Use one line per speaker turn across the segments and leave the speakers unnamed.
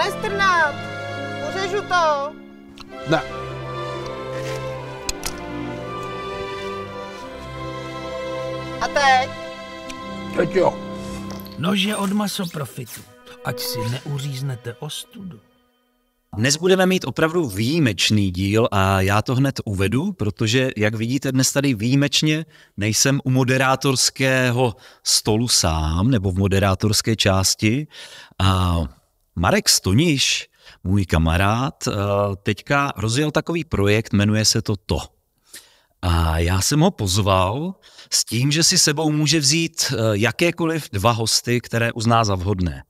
Nelestrnám! Pořežu to!
Ne.
A teď?
Teď jo. Nože od masoprofitu, ať si neuříznete ostudu. Dnes budeme mít opravdu výjimečný díl a já to hned uvedu, protože, jak vidíte, dnes tady výjimečně nejsem u moderátorského stolu sám nebo v moderátorské části. A Marek Stoniš, můj kamarád, eh, teďka rozjel takový projekt, jmenuje se to To. A já jsem ho pozval s tím, že si sebou může vzít eh, jakékoliv dva hosty, které uzná za vhodné.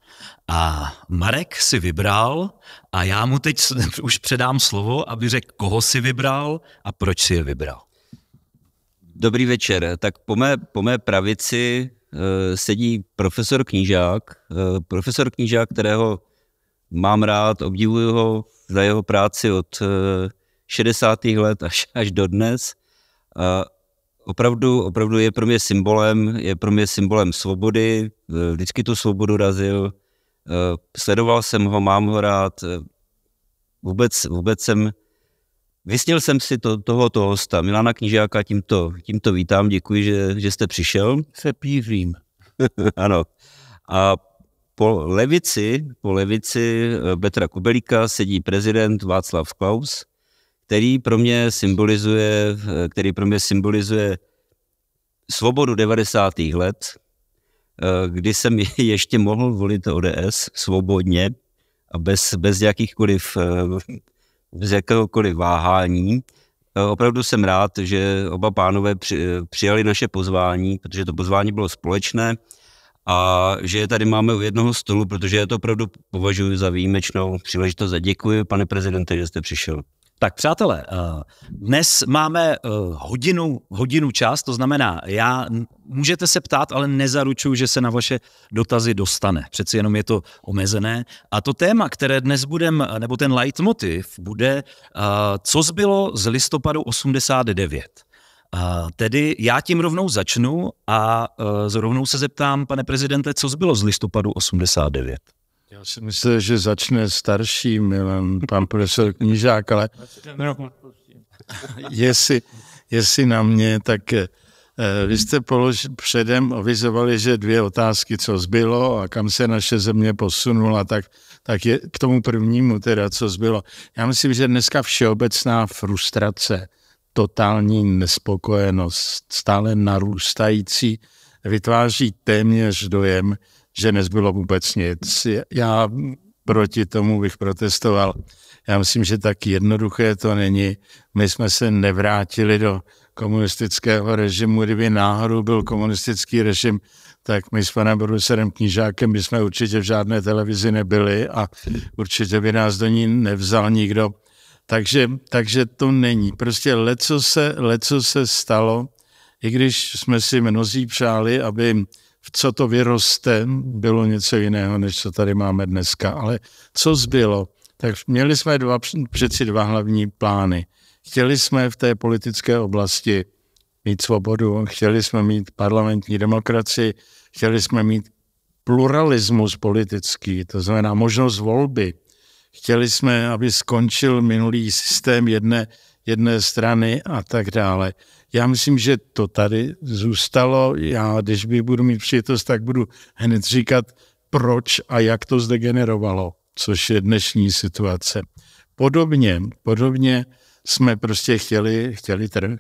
A Marek si vybral a já mu teď už předám slovo, aby řekl, koho
si vybral a proč si je vybral. Dobrý večer. Tak po mé, po mé pravici eh, sedí profesor Knížák. profesor Knížák, kterého mám rád, obdivuju ho za jeho práci od 60. Eh, let až, až do dnes. A opravdu, opravdu je pro mě symbolem, je pro mě symbolem svobody, eh, vždycky tu svobodu razil, eh, sledoval jsem ho, mám ho rád, vůbec, vůbec jsem, vysnil jsem si to, tohoto hosta, Milana Knižáka, tímto, tímto vítám, děkuji, že, že jste přišel. Se pířím. ano. A po levici, po levici eh, Petra Kubelíka sedí prezident Václav Klaus, který pro mě symbolizuje, eh, který pro mě symbolizuje svobodu 90. let, eh, kdy jsem ještě mohl volit ODS svobodně a bez, bez jakýchkoliv, bez jakéhokoliv váhání. Opravdu jsem rád, že oba pánové přijali naše pozvání, protože to pozvání bylo společné a že tady máme u jednoho stolu, protože já to opravdu považuji za výjimečnou příležitost a děkuji, pane prezidente, že jste přišel. Tak přátelé,
eh, dnes máme eh, hodinu, hodinu čas, to znamená, já můžete se ptát, ale nezaručuju, že se na vaše dotazy dostane. Přeci jenom je to omezené. A to téma, které dnes budem, nebo ten leitmotiv bude, eh, co zbylo z listopadu 89. A tedy já tím rovnou začnu a e, zrovnou se zeptám, pane prezidente, co zbylo z listopadu 89? Já si myslím,
že začne starší Milan, pan profesor Knižák, ale no, jestli, jestli na mě, tak e, vy jste položil, předem ovizovali, že dvě otázky, co zbylo a kam se naše země posunula, tak, tak je k tomu prvnímu teda, co zbylo. Já myslím, že dneska všeobecná frustrace – totální nespokojenost, stále narůstající, vytváří téměř dojem, že nezbylo vůbec nic. Já proti tomu bych protestoval. Já myslím, že tak jednoduché to není. My jsme se nevrátili do komunistického režimu. Kdyby náhodou byl komunistický režim, tak my s panem producerem Knížákem bychom určitě v žádné televizi nebyli a určitě by nás do ní nevzal nikdo. Takže, takže to není. Prostě leco se, leco se stalo, i když jsme si mnozí přáli, aby v co to vyroste, bylo něco jiného, než co tady máme dneska. Ale co zbylo? Tak měli jsme dva, přeci dva hlavní plány. Chtěli jsme v té politické oblasti mít svobodu, chtěli jsme mít parlamentní demokracii, chtěli jsme mít pluralismus politický, to znamená možnost volby Chtěli jsme, aby skončil minulý systém jedné, jedné strany a tak dále. Já myslím, že to tady zůstalo. Já, když by budu mít přijetost, tak budu hned říkat, proč a jak to zdegenerovalo, což je dnešní situace. Podobně, podobně jsme prostě chtěli, chtěli trh,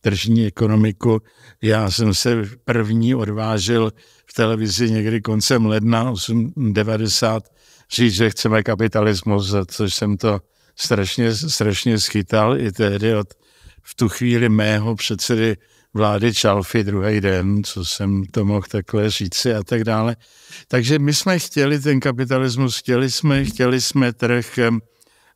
tržní ekonomiku. Já jsem se první odvážil v televizi někdy koncem ledna 1998 říct, že chceme kapitalismus, za což jsem to strašně, strašně schytal i tehdy od v tu chvíli mého předsedy vlády Čalfy druhý den, co jsem to mohl takhle říci a tak dále. Takže my jsme chtěli ten kapitalismus, chtěli jsme, chtěli jsme trh,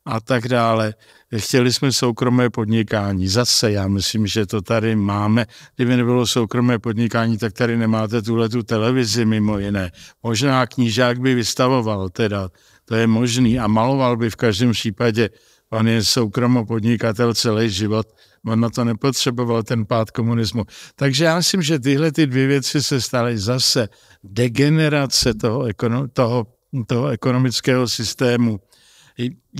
a tak dále. Chtěli jsme soukromé podnikání. Zase já myslím, že to tady máme. Kdyby nebylo soukromé podnikání, tak tady nemáte tuhle tu televizi mimo jiné. Možná knížák by vystavoval teda, to je možný a maloval by v každém případě. On je soukromo podnikatel celý život, on na to nepotřeboval ten pád komunismu. Takže já myslím, že tyhle ty dvě věci se staly zase degenerace toho, ekono, toho, toho ekonomického systému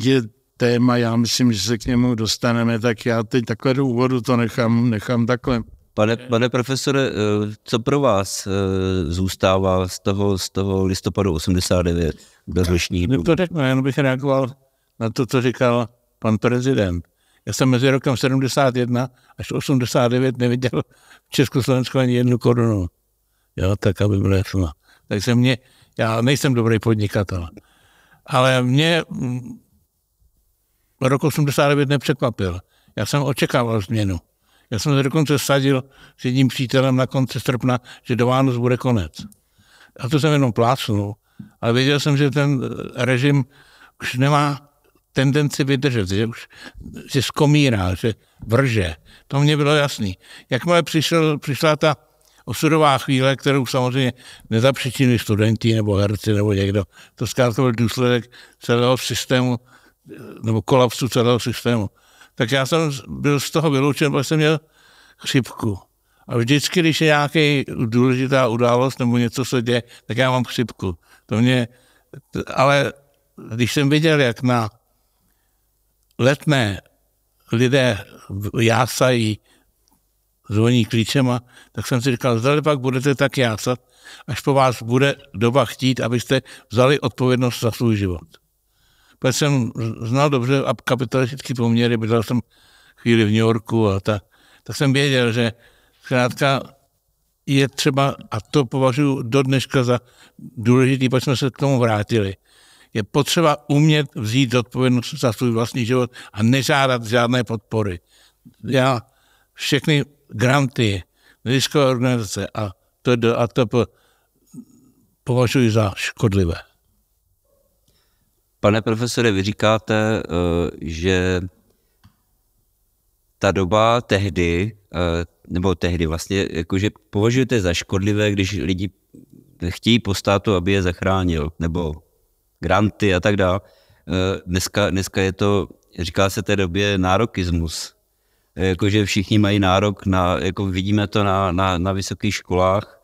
je téma, já myslím, že se k němu dostaneme, tak já teď takhle do úvodu to nechám, nechám takhle.
Pane, pane profesore, eh, co pro vás eh, zůstává z toho, z toho listopadu 89 bez To řeknu, no, jenom bych reagoval na to, co říkal pan prezident. Já
jsem mezi rokem 71 až 89 neviděl v Československu ani jednu korunu. Jo, tak aby byla jasná. Takže mě, já nejsem dobrý podnikatel. Ale mě mm, rok 89 nepřekvapil. Já jsem očekával změnu. Já jsem se dokonce sadil s jedním přítelem na konci srpna, že do Vánoc bude konec. A to jsem jenom plácnul, ale věděl jsem, že ten eh, režim už nemá tendenci vydržet, že už že skomírá, že vrže. To mě bylo jasný. Jakmile přišel, přišla ta osudová chvíle, kterou samozřejmě nezapřičinili studenti nebo herci nebo někdo. To zkrátka byl důsledek celého systému nebo kolapsu celého systému. Tak já jsem byl z toho vyloučen, protože jsem měl chřipku. A vždycky, když je nějaký důležitá událost nebo něco se děje, tak já mám chřipku. To mě, ale když jsem viděl, jak na letné lidé jásají zvoní klíčema, tak jsem si říkal, zdali pak budete tak jácat, až po vás bude doba chtít, abyste vzali odpovědnost za svůj život. Protože jsem znal dobře kapitalistický poměry, bydlel jsem chvíli v New Yorku a tak, tak jsem věděl, že zkrátka je třeba, a to považuji do dneška za důležitý, proč jsme se k tomu vrátili, je potřeba umět vzít odpovědnost za svůj vlastní život a nežádat žádné podpory. Já všechny granty, neziskové organizace a to a to považuji za škodlivé.
Pane profesore, vy říkáte, eh, že ta doba tehdy, eh, nebo tehdy vlastně, jakože považujete za škodlivé, když lidi chtějí po státu, aby je zachránil, nebo granty a tak dále. Eh, dneska, dneska je to, říká se té době nárokismus jakože všichni mají nárok na, jako vidíme to na, na, na vysokých školách,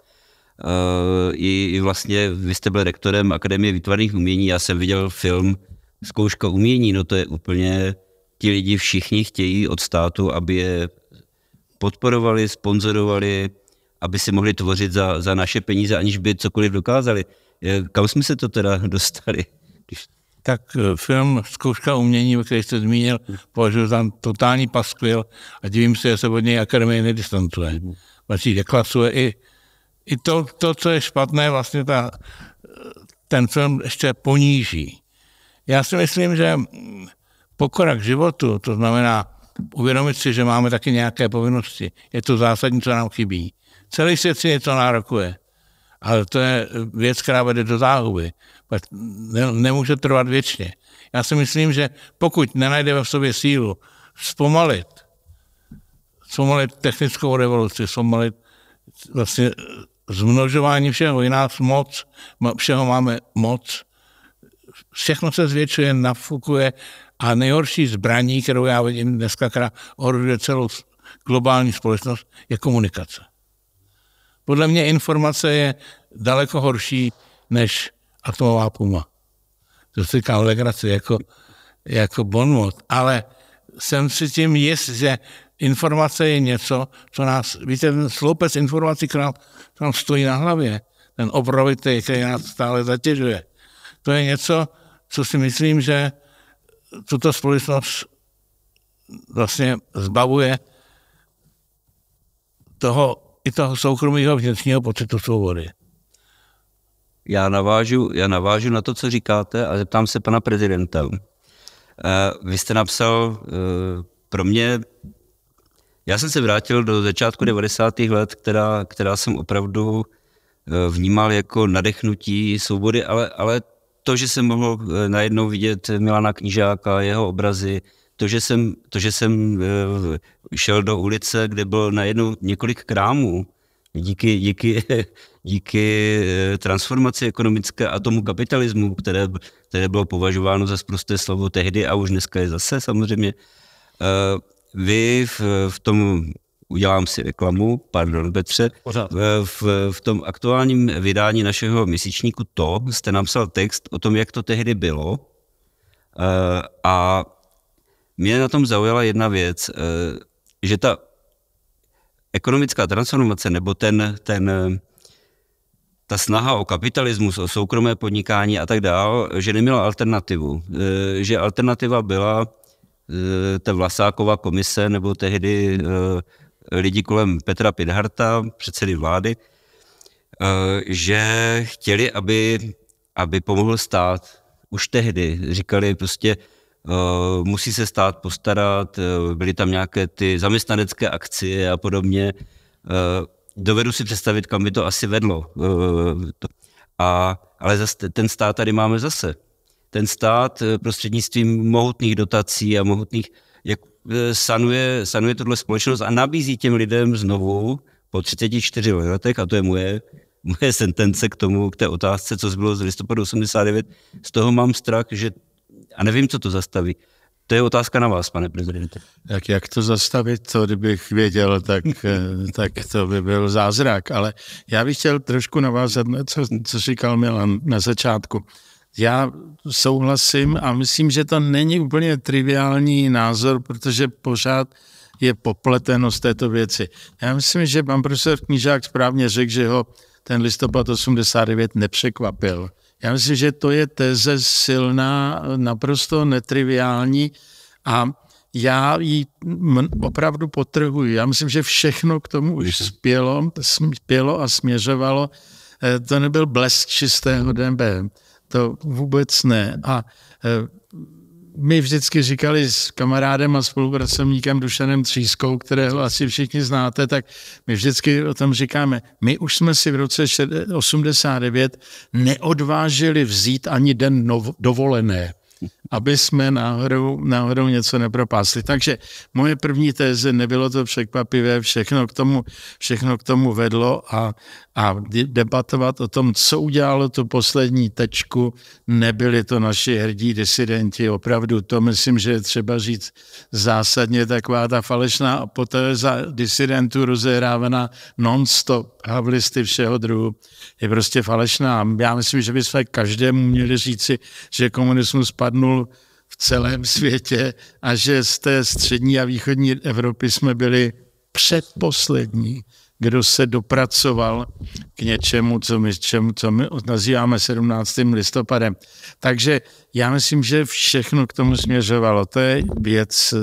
Uh, i, I vlastně vy jste byl rektorem Akademie výtvarných umění, já jsem viděl film Zkouška umění, no to je úplně, ti lidi všichni chtějí od státu, aby je podporovali, sponzorovali, aby si mohli tvořit za, za naše peníze, aniž by cokoliv dokázali. Eh, kam jsme se to teda dostali? tak eh, film Zkouška umění, o který jste zmínil, považuji za totální
paskvil a divím se, že se od něj akademie nedistancuje. Mhm. Vlastně deklasuje i, i to, to, co je špatné, vlastně ta, ten film ještě poníží. Já si myslím, že pokora k životu, to znamená uvědomit si, že máme taky nějaké povinnosti, je to zásadní, co nám chybí. Celý svět si něco nárokuje, ale to je věc, která vede do záhuby ne, nemůže trvat věčně. Já si myslím, že pokud nenajdeme v sobě sílu zpomalit, zpomalit technickou revoluci, zpomalit vlastně zmnožování všeho, je nás moc, všeho máme moc, všechno se zvětšuje, nafukuje a nejhorší zbraní, kterou já vidím dneska, která ohrožuje celou globální společnost, je komunikace. Podle mě informace je daleko horší než atomová puma. To si říkám legraci, jako, jako bonmot. Ale jsem si tím jist, že informace je něco, co nás, víte, ten sloupec informací, který nám stojí na hlavě, ten obrovitý, který nás stále zatěžuje, to je něco, co si myslím, že tuto společnost vlastně zbavuje toho, i toho soukromého vnitřního pocitu svobody.
Já navážu, já navážu na to, co říkáte a zeptám se pana prezidenta. Eh, vy jste napsal eh, pro mě, já jsem se vrátil do začátku 90. let, která, která jsem opravdu eh, vnímal jako nadechnutí svobody, ale, ale to, že jsem mohl najednou vidět Milana Knížáka, jeho obrazy, to, že jsem, to, že jsem šel do ulice, kde bylo najednou několik krámů, díky, díky, díky eh, transformaci ekonomické a tomu kapitalismu, které, které bylo považováno za zprosté slovo tehdy a už dneska je zase samozřejmě, eh, vy v, v tom, udělám si reklamu, pardon Petře, eh, v, v tom aktuálním vydání našeho měsíčníku to jste napsal text o tom, jak to tehdy bylo a mě na tom zaujala jedna věc, že ta ekonomická transformace nebo ten, ten ta snaha o kapitalismus, o soukromé podnikání a tak dál, že neměla alternativu. E, že alternativa byla e, ta Vlasáková komise nebo tehdy e, lidi kolem Petra Pidharta, předsedy vlády, že chtěli, aby, aby pomohl stát. Už tehdy říkali prostě, musí se stát postarat, byly tam nějaké ty zaměstnanecké akcie a podobně dovedu si představit, kam by to asi vedlo. Eh, a, ale zase ten stát tady máme zase. Ten stát eh, prostřednictvím mohutných dotací a mohutných jak eh, sanuje, sanuje tuhle společnost a nabízí těm lidem znovu po 34 letech, a to je moje, moje sentence k tomu, k té otázce, co bylo z listopadu 89, z toho mám strach, že, a nevím, co to zastaví, to je otázka na vás, pane prezidente. Jak, jak to zastavit, to kdybych věděl, tak, tak to by byl zázrak. Ale
já bych chtěl trošku navázat na co, co říkal Milan na začátku. Já souhlasím a myslím, že to není úplně triviální názor, protože pořád je popletenost této věci. Já myslím, že pan profesor Knížák správně řekl, že ho ten listopad 89 nepřekvapil. Já myslím, že to je teze silná, naprosto netriviální a já ji opravdu potrhuji. Já myslím, že všechno k tomu už spělo, spělo a směřovalo. Eh, to nebyl blesk čistého DMB, to vůbec ne. A eh, my vždycky říkali s kamarádem a spolupracovníkem Dušanem Třískou, kterého asi všichni znáte, tak my vždycky o tom říkáme, my už jsme si v roce 89 neodvážili vzít ani den dovolené, aby jsme náhodou, náhodou něco nepropásli. Takže moje první téze, nebylo to překvapivé, všechno k tomu, všechno k tomu vedlo a a debatovat o tom, co udělalo tu poslední tečku. Nebyli to naši hrdí disidenti, opravdu to myslím, že je třeba říct zásadně taková ta falešná za disidentů rozehrávaná non-stop havlisty všeho druhu je prostě falešná. Já myslím, že bychom každému měli říci, že komunismus padnul v celém světě a že z té střední a východní Evropy jsme byli předposlední kdo se dopracoval k něčemu, co my, čemu, co my nazýváme 17. listopadem. Takže já myslím, že všechno k tomu směřovalo. To je věc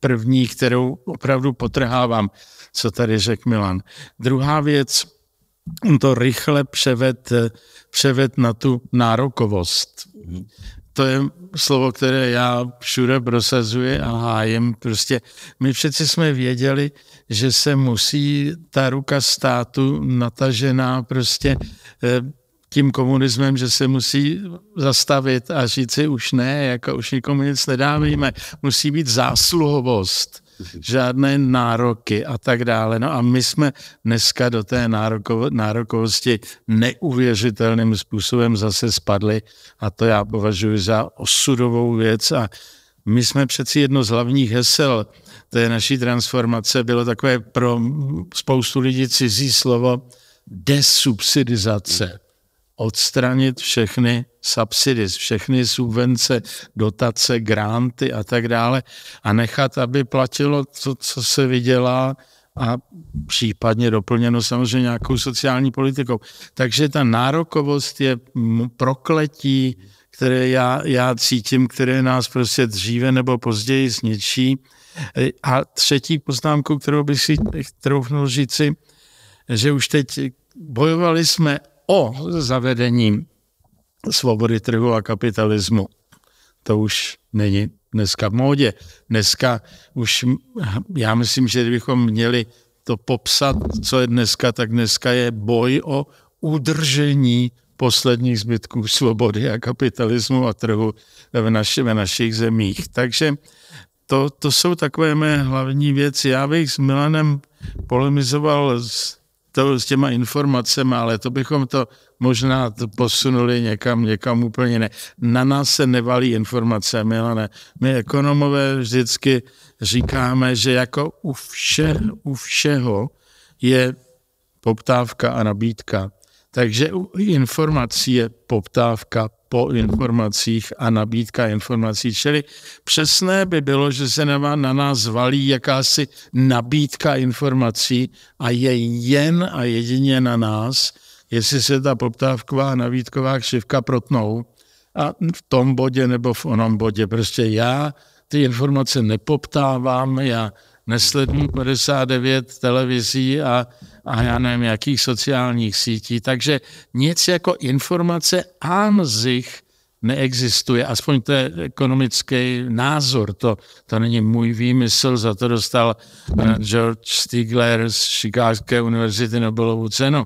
první, kterou opravdu potrhávám, co tady řekl Milan. Druhá věc, on to rychle převed, převed na tu nárokovost to je slovo, které já všude prosazuji a hájem. Prostě my přeci jsme věděli, že se musí ta ruka státu natažená prostě eh, tím komunismem, že se musí zastavit a si už ne, jako už nikomu nic nedávíme. Musí být zásluhovost žádné nároky a tak dále. No a my jsme dneska do té nároko, nárokovosti neuvěřitelným způsobem zase spadli a to já považuji za osudovou věc a my jsme přeci jedno z hlavních hesel té naší transformace bylo takové pro spoustu lidí cizí slovo desubsidizace odstranit všechny subsidies, všechny subvence, dotace, granty a tak dále a nechat, aby platilo to, co se vydělá a případně doplněno samozřejmě nějakou sociální politikou. Takže ta nárokovost je prokletí, které já, já cítím, které nás prostě dříve nebo později zničí. A třetí poznámku, kterou bych si troufnul říci, že už teď bojovali jsme o zavedení svobody trhu a kapitalismu. To už není dneska v módě. Dneska už, hm, já myslím, že kdybychom měli to popsat, co je dneska, tak dneska je boj o udržení posledních zbytků svobody a kapitalismu a trhu v, naši, v našich zemích. Takže to, to jsou takové mé hlavní věci. Já bych s Milanem polemizoval s tou, s těma informacemi, ale to bychom to možná to posunuli někam, někam úplně ne. Na nás se nevalí informace, Milane. My ekonomové vždycky říkáme, že jako u, vše, u všeho je poptávka a nabídka. Takže u informací je poptávka, po informacích a nabídka informací. Čili přesné by bylo, že se na, na nás valí jakási nabídka informací a je jen a jedině na nás, jestli se ta poptávková a nabídková křivka protnou a v tom bodě nebo v onom bodě. Prostě já ty informace nepoptávám, já nesleduji 59 televizí a a já nevím, jakých sociálních sítí. Takže nic jako informace anzich neexistuje, aspoň to je ekonomický názor, to, to není můj výmysl, za to dostal George Stigler z Chicagské univerzity Nobelovu cenu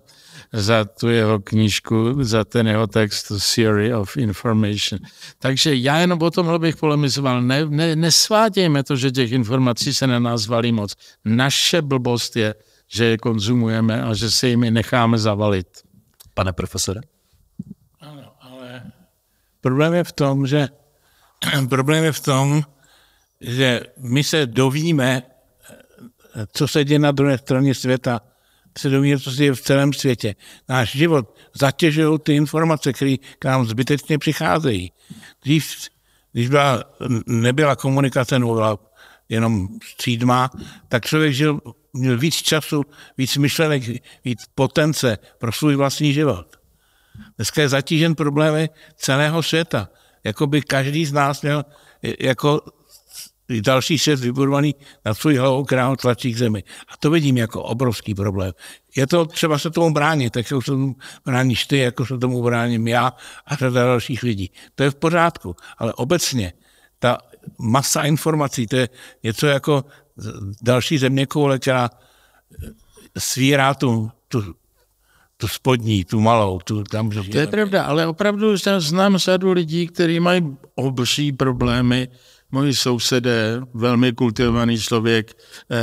za tu jeho knížku, za ten jeho text Theory of Information. Takže já jenom o tomhle bych polemizoval. Ne, ne, nesvádějme to, že těch informací se nenazvalí moc. Naše blbost je, že je konzumujeme a že se jimi
necháme zavalit. Pane profesore? Ano, ale problém je v tom, že problém je v tom, že my se dovíme, co se děje na druhé straně světa, se dovíme, co se děje v celém světě. Náš život zatěžují ty informace, které k nám zbytečně přicházejí. Dřív, když byla, nebyla komunikace, nebo byla jenom střídma, tak člověk žil měl víc času, víc myšlenek, víc potence pro svůj vlastní život. Dneska je zatížen problémy celého světa. Jako by každý z nás měl jako další svět vybudovaný na svůj hlavou, král ho tlačí k zemi. A to vidím jako obrovský problém. Je to třeba se tomu bránit, tak se tomu bráníš ty, jako se tomu bráním já a řada dalších lidí. To je v pořádku, ale obecně ta masa informací, to je něco jako další země koule, která svírá tu, tu, tu spodní, tu malou. Tu, tam, to je
pravda, ale opravdu já znám sadu lidí, kteří mají obří problémy. Moji sousedé, velmi kultivovaný člověk, eh,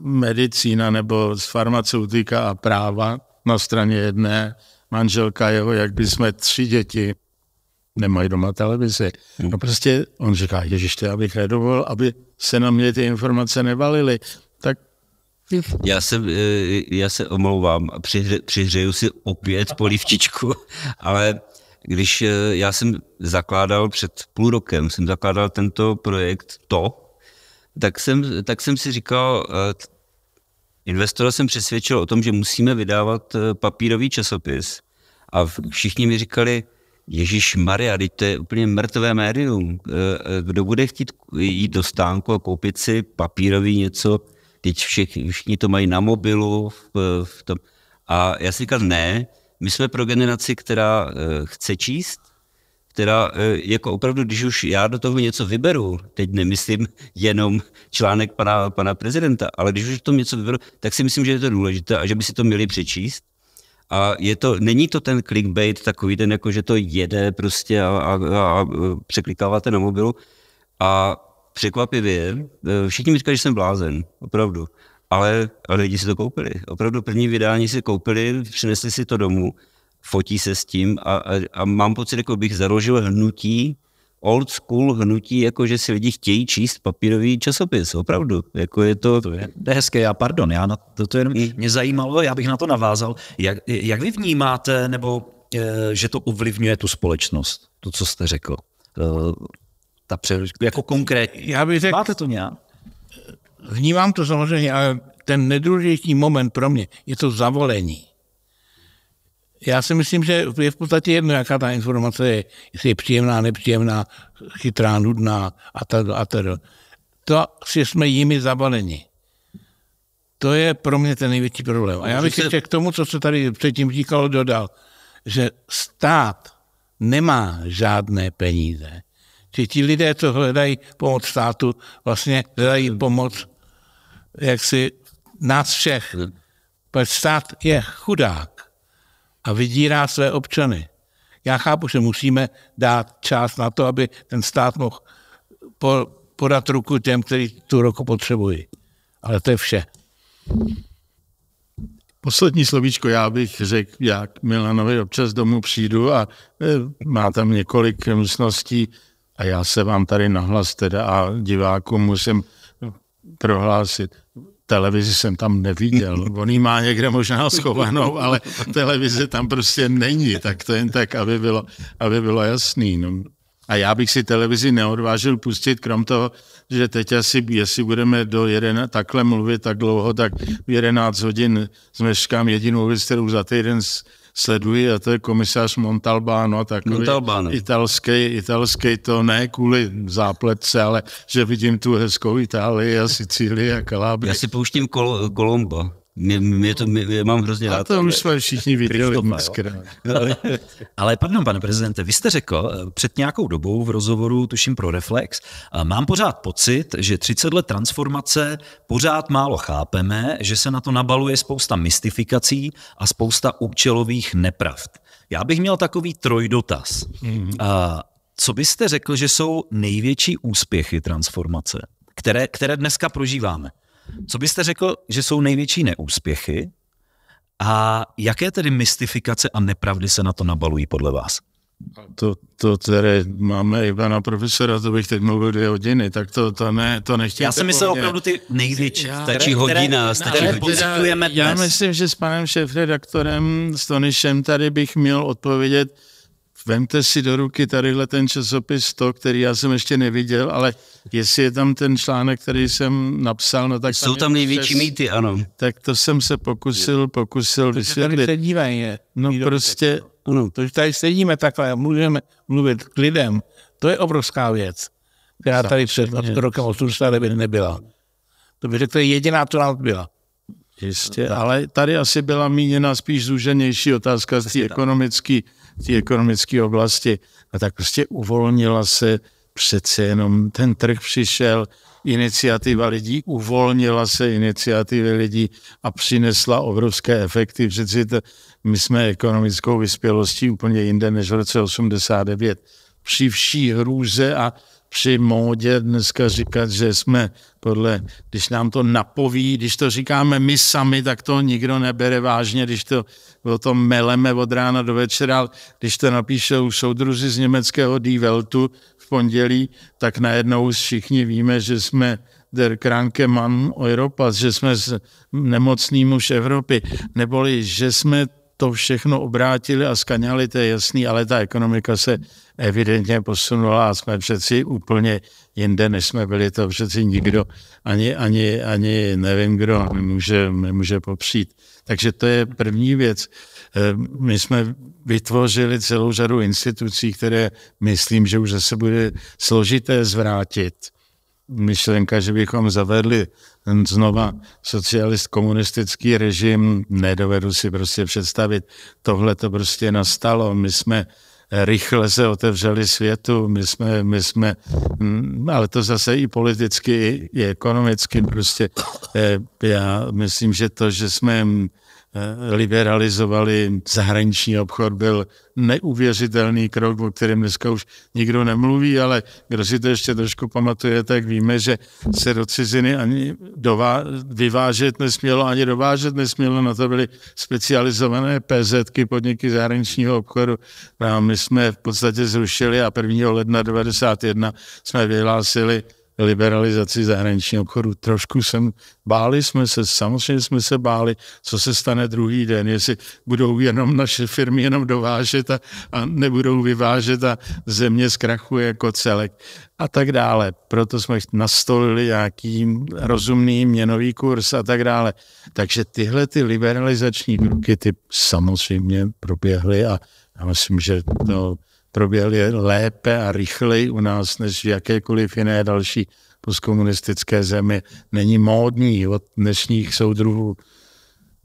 medicína nebo z farmaceutika a práva na straně jedné, manželka jeho, jak by jsme tři děti nemají doma televizi. Hmm. No prostě on říká, ježiště, já bych nedovolil, aby se na mě ty informace nevalily. Tak
já se, eh, já se omlouvám, přihřeju si opět polivčičku, ale když eh, já jsem zakládal před půl rokem, jsem zakládal tento projekt TO, tak jsem, tak jsem si říkal, eh, investora jsem přesvědčil o tom, že musíme vydávat papírový časopis. A všichni mi říkali, Ježíš Maria, teď to je úplně mrtvé médium. Eh, eh, kdo bude chtít jít do stánku a koupit si papírový něco, teď všichni, všichni to mají na mobilu. V, v tom. A já si říkal, ne, my jsme pro generaci, která eh, chce číst, která jako opravdu, když už já do toho něco vyberu, teď nemyslím jenom článek pana, pana prezidenta, ale když už to něco vyberu, tak si myslím, že je to důležité a že by si to měli přečíst a je to, není to ten clickbait takový ten, jako že to jede prostě a, a, a překlikáváte na mobilu. A překvapivě, eh, všichni mi říkají, že jsem blázen, opravdu. Ale, ale lidi si to koupili. Opravdu první vydání si koupili, přinesli si to domů, fotí se s tím a, a, a mám pocit, jako bych založil hnutí, old school hnutí, jako že si lidi chtějí číst papírový časopis, opravdu. Jako je to... To je, to je hezké, já pardon, já na to, to jenom mě zajímalo, já bych na to navázal.
Jak, jak vy vnímáte, nebo e, že to ovlivňuje tu společnost, to, co jste řekl? E, ta pře- jako konkrétně. Já bych řekl, Máte to nějak?
Vnímám to samozřejmě, ale ten nedůležitý moment pro mě je to zavolení. Já si myslím, že je v podstatě jedno, jaká ta informace je, jestli je příjemná, nepříjemná, chytrá, nudná a tak a tak. To že jsme jimi zabaleni. To je pro mě ten největší problém. A já bych ještě k tomu, co se tady předtím říkalo, dodal, že stát nemá žádné peníze. Či ti lidé, co hledají pomoc státu, vlastně hledají pomoc jaksi nás všech. Hmm. Protože stát je chudák a vydírá své občany. Já chápu, že musíme dát čas na to, aby ten stát mohl po, podat ruku těm, kteří tu roku potřebují. Ale to je vše. Poslední slovíčko, já
bych řekl, jak Milanovi občas domů přijdu a e, má tam několik místností a já se vám tady nahlas teda a divákům musím prohlásit televizi jsem tam neviděl. On má někde možná schovanou, ale televize tam prostě není. Tak to jen tak, aby bylo, aby bylo jasný. No. A já bych si televizi neodvážil pustit, krom toho, že teď asi, jestli budeme do jeden, takhle mluvit tak dlouho, tak v 11 hodin zmeškám jedinou věc, kterou za týden sleduji, a to je komisař Montalbano, takový Montalbano. italský, italský to ne kvůli zápletce, ale že vidím tu hezkou Itálii a
Sicílii a Kalábrii. Já si pouštím Kol- mě, mě to, mě, mě mám hrozně rád. A to už jsme všichni viděli dneska. ale pardon, pane prezidente, vy jste řekl eh, před
nějakou dobou v rozhovoru, tuším pro Reflex, eh, mám pořád pocit, že 30 let transformace pořád málo chápeme, že se na to nabaluje spousta mystifikací a spousta účelových nepravd. Já bych měl takový trojdotaz. Mm-hmm. A eh, co byste řekl, že jsou největší úspěchy transformace, které, které dneska prožíváme? Co byste řekl, že jsou největší neúspěchy a jaké tedy mystifikace a nepravdy se na to nabalují podle vás? To, to tedy
máme i pana profesora, to bych teď mluvil dvě hodiny, tak to, to, ne, to nechtěl. Já jsem myslel opravdu
ty největší. stačí hodina, stačí hodina. Já myslím,
že s panem šéf-redaktorem Stonišem tady bych měl odpovědět vemte si do ruky tadyhle ten časopis to, který já jsem ještě neviděl, ale jestli je tam ten článek, který jsem napsal, no tak... Jsou tam, největší přes, mýty, ano. Tak to jsem se pokusil, pokusil to, vysvětlit. Tady
sedíme je. No prostě... Ano, to, že tady sedíme takhle a můžeme mluvit k lidem, to je obrovská věc, která tady před rokem 89 nebyla. To by řekl, jediná, co byla. Jistě, ale tady asi byla míněna spíš
zúženější otázka z té ekonomické té ekonomické oblasti, no tak prostě uvolnila se přece jenom ten trh přišel, iniciativa lidí, uvolnila se iniciativy lidí a přinesla obrovské efekty. Přeci to, my jsme ekonomickou vyspělostí úplně jinde než v roce 89. Při vší hrůze a při módě dneska říkat, že jsme podle, když nám to napoví, když to říkáme my sami, tak to nikdo nebere vážně, když to o tom meleme od rána do večera, když to u soudruzi z německého Die Weltu v pondělí, tak najednou všichni víme, že jsme der kranke Mann Europa, že jsme nemocný muž Evropy, neboli, že jsme to všechno obrátili a skaňali, to je jasný, ale ta ekonomika se evidentně posunula a jsme přeci úplně jinde, než jsme byli, to přeci nikdo, ani, ani, ani nevím kdo, nemůže, nemůže popřít. Takže to je první věc. Eh, my jsme vytvořili celou řadu institucí, které myslím, že už zase bude složité zvrátit myšlenka, že bychom zavedli znova socialist, komunistický režim, nedovedu si prostě představit, tohle to prostě nastalo, my jsme rychle se otevřeli světu, my jsme, my jsme, mm, ale to zase i politicky, i, i ekonomicky prostě, eh, já myslím, že to, že jsme mm, Eh, liberalizovali zahraniční obchod, byl neuvěřitelný krok, o kterém dneska už nikdo nemluví, ale kdo si to ještě trošku pamatuje, tak víme, že se do ciziny ani dová, vyvážet nesmělo, ani dovážet nesmělo, na to byly specializované PZky, podniky zahraničního obchodu. No a my jsme v podstatě zrušili a 1. ledna 1991 jsme vyhlásili liberalizaci zahraničního obchodu. Trošku jsem, báli jsme se, samozřejmě jsme se báli, co se stane druhý den, jestli budou jenom naše firmy jenom dovážet a, a nebudou vyvážet a země zkrachuje jako celek a tak dále. Proto jsme nastolili nějaký rozumný měnový kurz a tak dále. Takže tyhle ty liberalizační kroky ty samozřejmě proběhly a já myslím, že to proběhly lépe a rychleji u nás, než v jakékoliv jiné další postkomunistické zemi. Není módní od dnešních soudruhů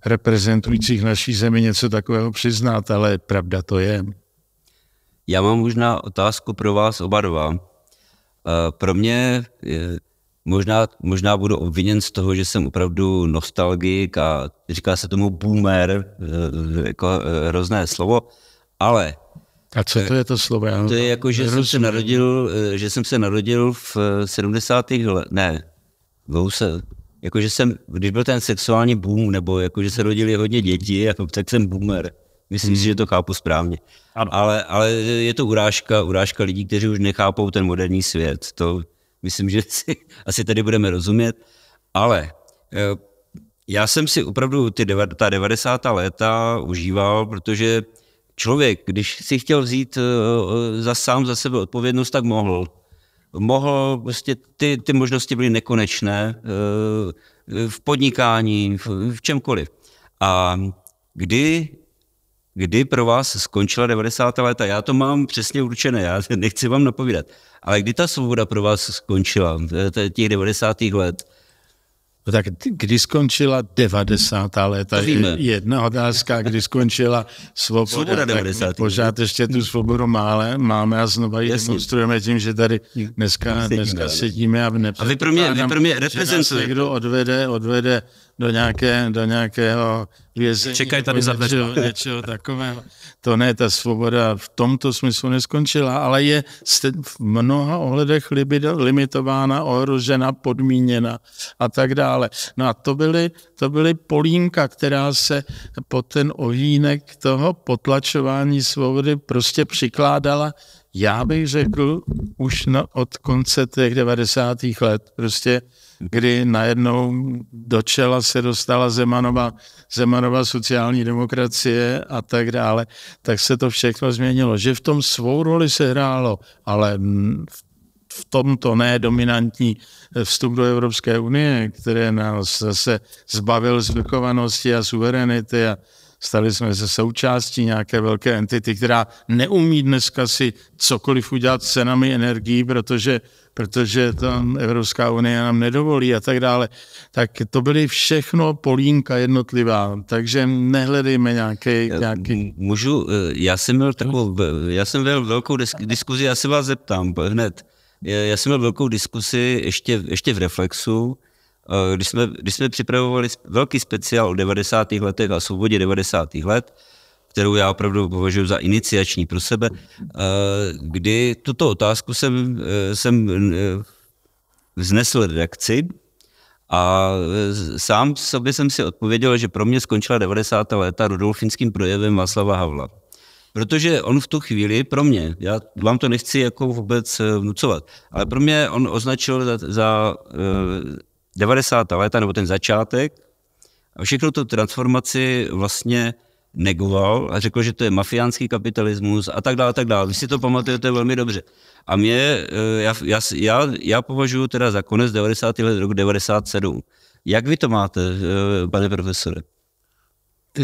reprezentujících naší zemi něco takového přiznat, ale pravda to je.
Já mám možná otázku pro vás oba dva. Eh, pro mě je, možná, možná budu obviněn z toho, že jsem opravdu nostalgik a říká se tomu boomer, eh, jako eh, hrozné slovo, ale a co to je to
slovo? Já to je jako, že jsem, se
narodil, eh, že jsem se narodil v 70. Eh, let, ne, se, jakože jsem, když byl ten sexuální boom, nebo jakože se rodili hodně dětí, jako, tak jsem boomer. Myslím hmm. si, že to chápu správně. Ano. Ale, ale je to urážka, urážka lidí, kteří už nechápou ten moderní svět. To myslím, že si asi tady budeme rozumět. Ale eh, já jsem si opravdu ty deva, ta 90. léta užíval, protože člověk, když si chtěl vzít eh, eh, za sám za sebe odpovědnost, tak mohl. Mohl, prostě ty, ty možnosti byly nekonečné eh, v podnikání, v, v čemkoliv. A kdy kdy pro vás skončila 90. léta. Já to mám přesně určené, já nechci vám napovídat. Ale kdy ta svoboda pro vás skončila, těch 90. let? No tak kdy skončila 90. léta? Víme.
Jedna otázka, kdy skončila svoboda. Svoboda 90. Pořád ještě tu svobodu máme, máme a znovu ji demonstrujeme tím, že tady dneska, dneska sedíme a nepřed... A vy pro mě, vy pro mě reprezentujete. Někdo odvede, odvede do, nějaké, do nějakého vězení. Čekaj tady za něčeho, něčeho takového. To ne, ta svoboda v tomto smyslu neskončila, ale je v mnoha ohledech limitována, ohrožena, podmíněna a tak dále. No a to byly, to byly polínka, která se po ten ohýnek toho potlačování svobody prostě přikládala já bych řekl už na, od konce těch 90. let. Prostě kdy najednou do čela se dostala Zemanova, Zemanova sociální demokracie a tak dále, tak se to všechno změnilo. Že v tom svou roli se hrálo, ale v v tomto nedominantní vstup do Evropské unie, které nás zase zbavil zvrchovanosti a suverenity a stali jsme se součástí nějaké velké entity, která neumí dneska si cokoliv udělat s cenami energií, protože protože tam Evropská unie nám nedovolí a tak dále. Tak to byly všechno polínka jednotlivá, takže nehledejme nějaký...
nějaký... Můžu, e, já jsem měl takovou, já jsem měl velkou diskuzi, já se vás zeptám hned. Já jsem měl velkou diskusi ještě, ještě v Reflexu, e, když jsme, když jsme připravovali velký speciál o 90. letech a svobodě 90. let, kterou já opravdu považuji za iniciační pro sebe, eh, kdy tuto otázku jsem, eh, jsem eh, vznesl redakci a sám sobě jsem si odpověděl, že pro mě skončila 90. léta rudolfinským projevem Václava Havla. Protože on v tu chvíli, pro mě, já vám to nechci jako vůbec vnucovat, ale pro mě on označil za, za 90. léta, nebo ten začátek, a všechno tu transformaci vlastně negoval a řekl, že to je mafiánský kapitalismus a tak dále, a tak dále. Vy si to pamatujete velmi dobře. A mě, eh, já, já, já, já považuju teda za konec 90. let, rok 97. Jak vy to máte, eh, pane profesore?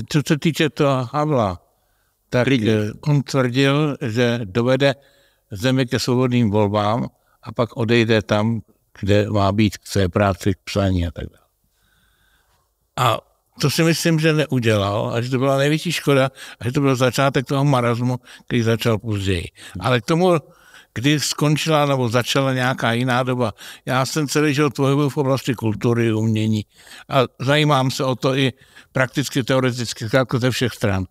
Co se týče toho Havla, tak Klidně. Eh, on tvrdil, že dovede zemi ke svobodným volbám a pak odejde tam, kde má být k své práci, k psaní a tak dále. A to si myslím, že neudělal a že to byla největší škoda a že to byl začátek toho marazmu, který začal později. Ale k tomu, kdy skončila nebo začala nějaká jiná doba, já jsem celý život pohybil v oblasti kultury, umění a zajímám se o to i prakticky, teoreticky, jako ze všech stran.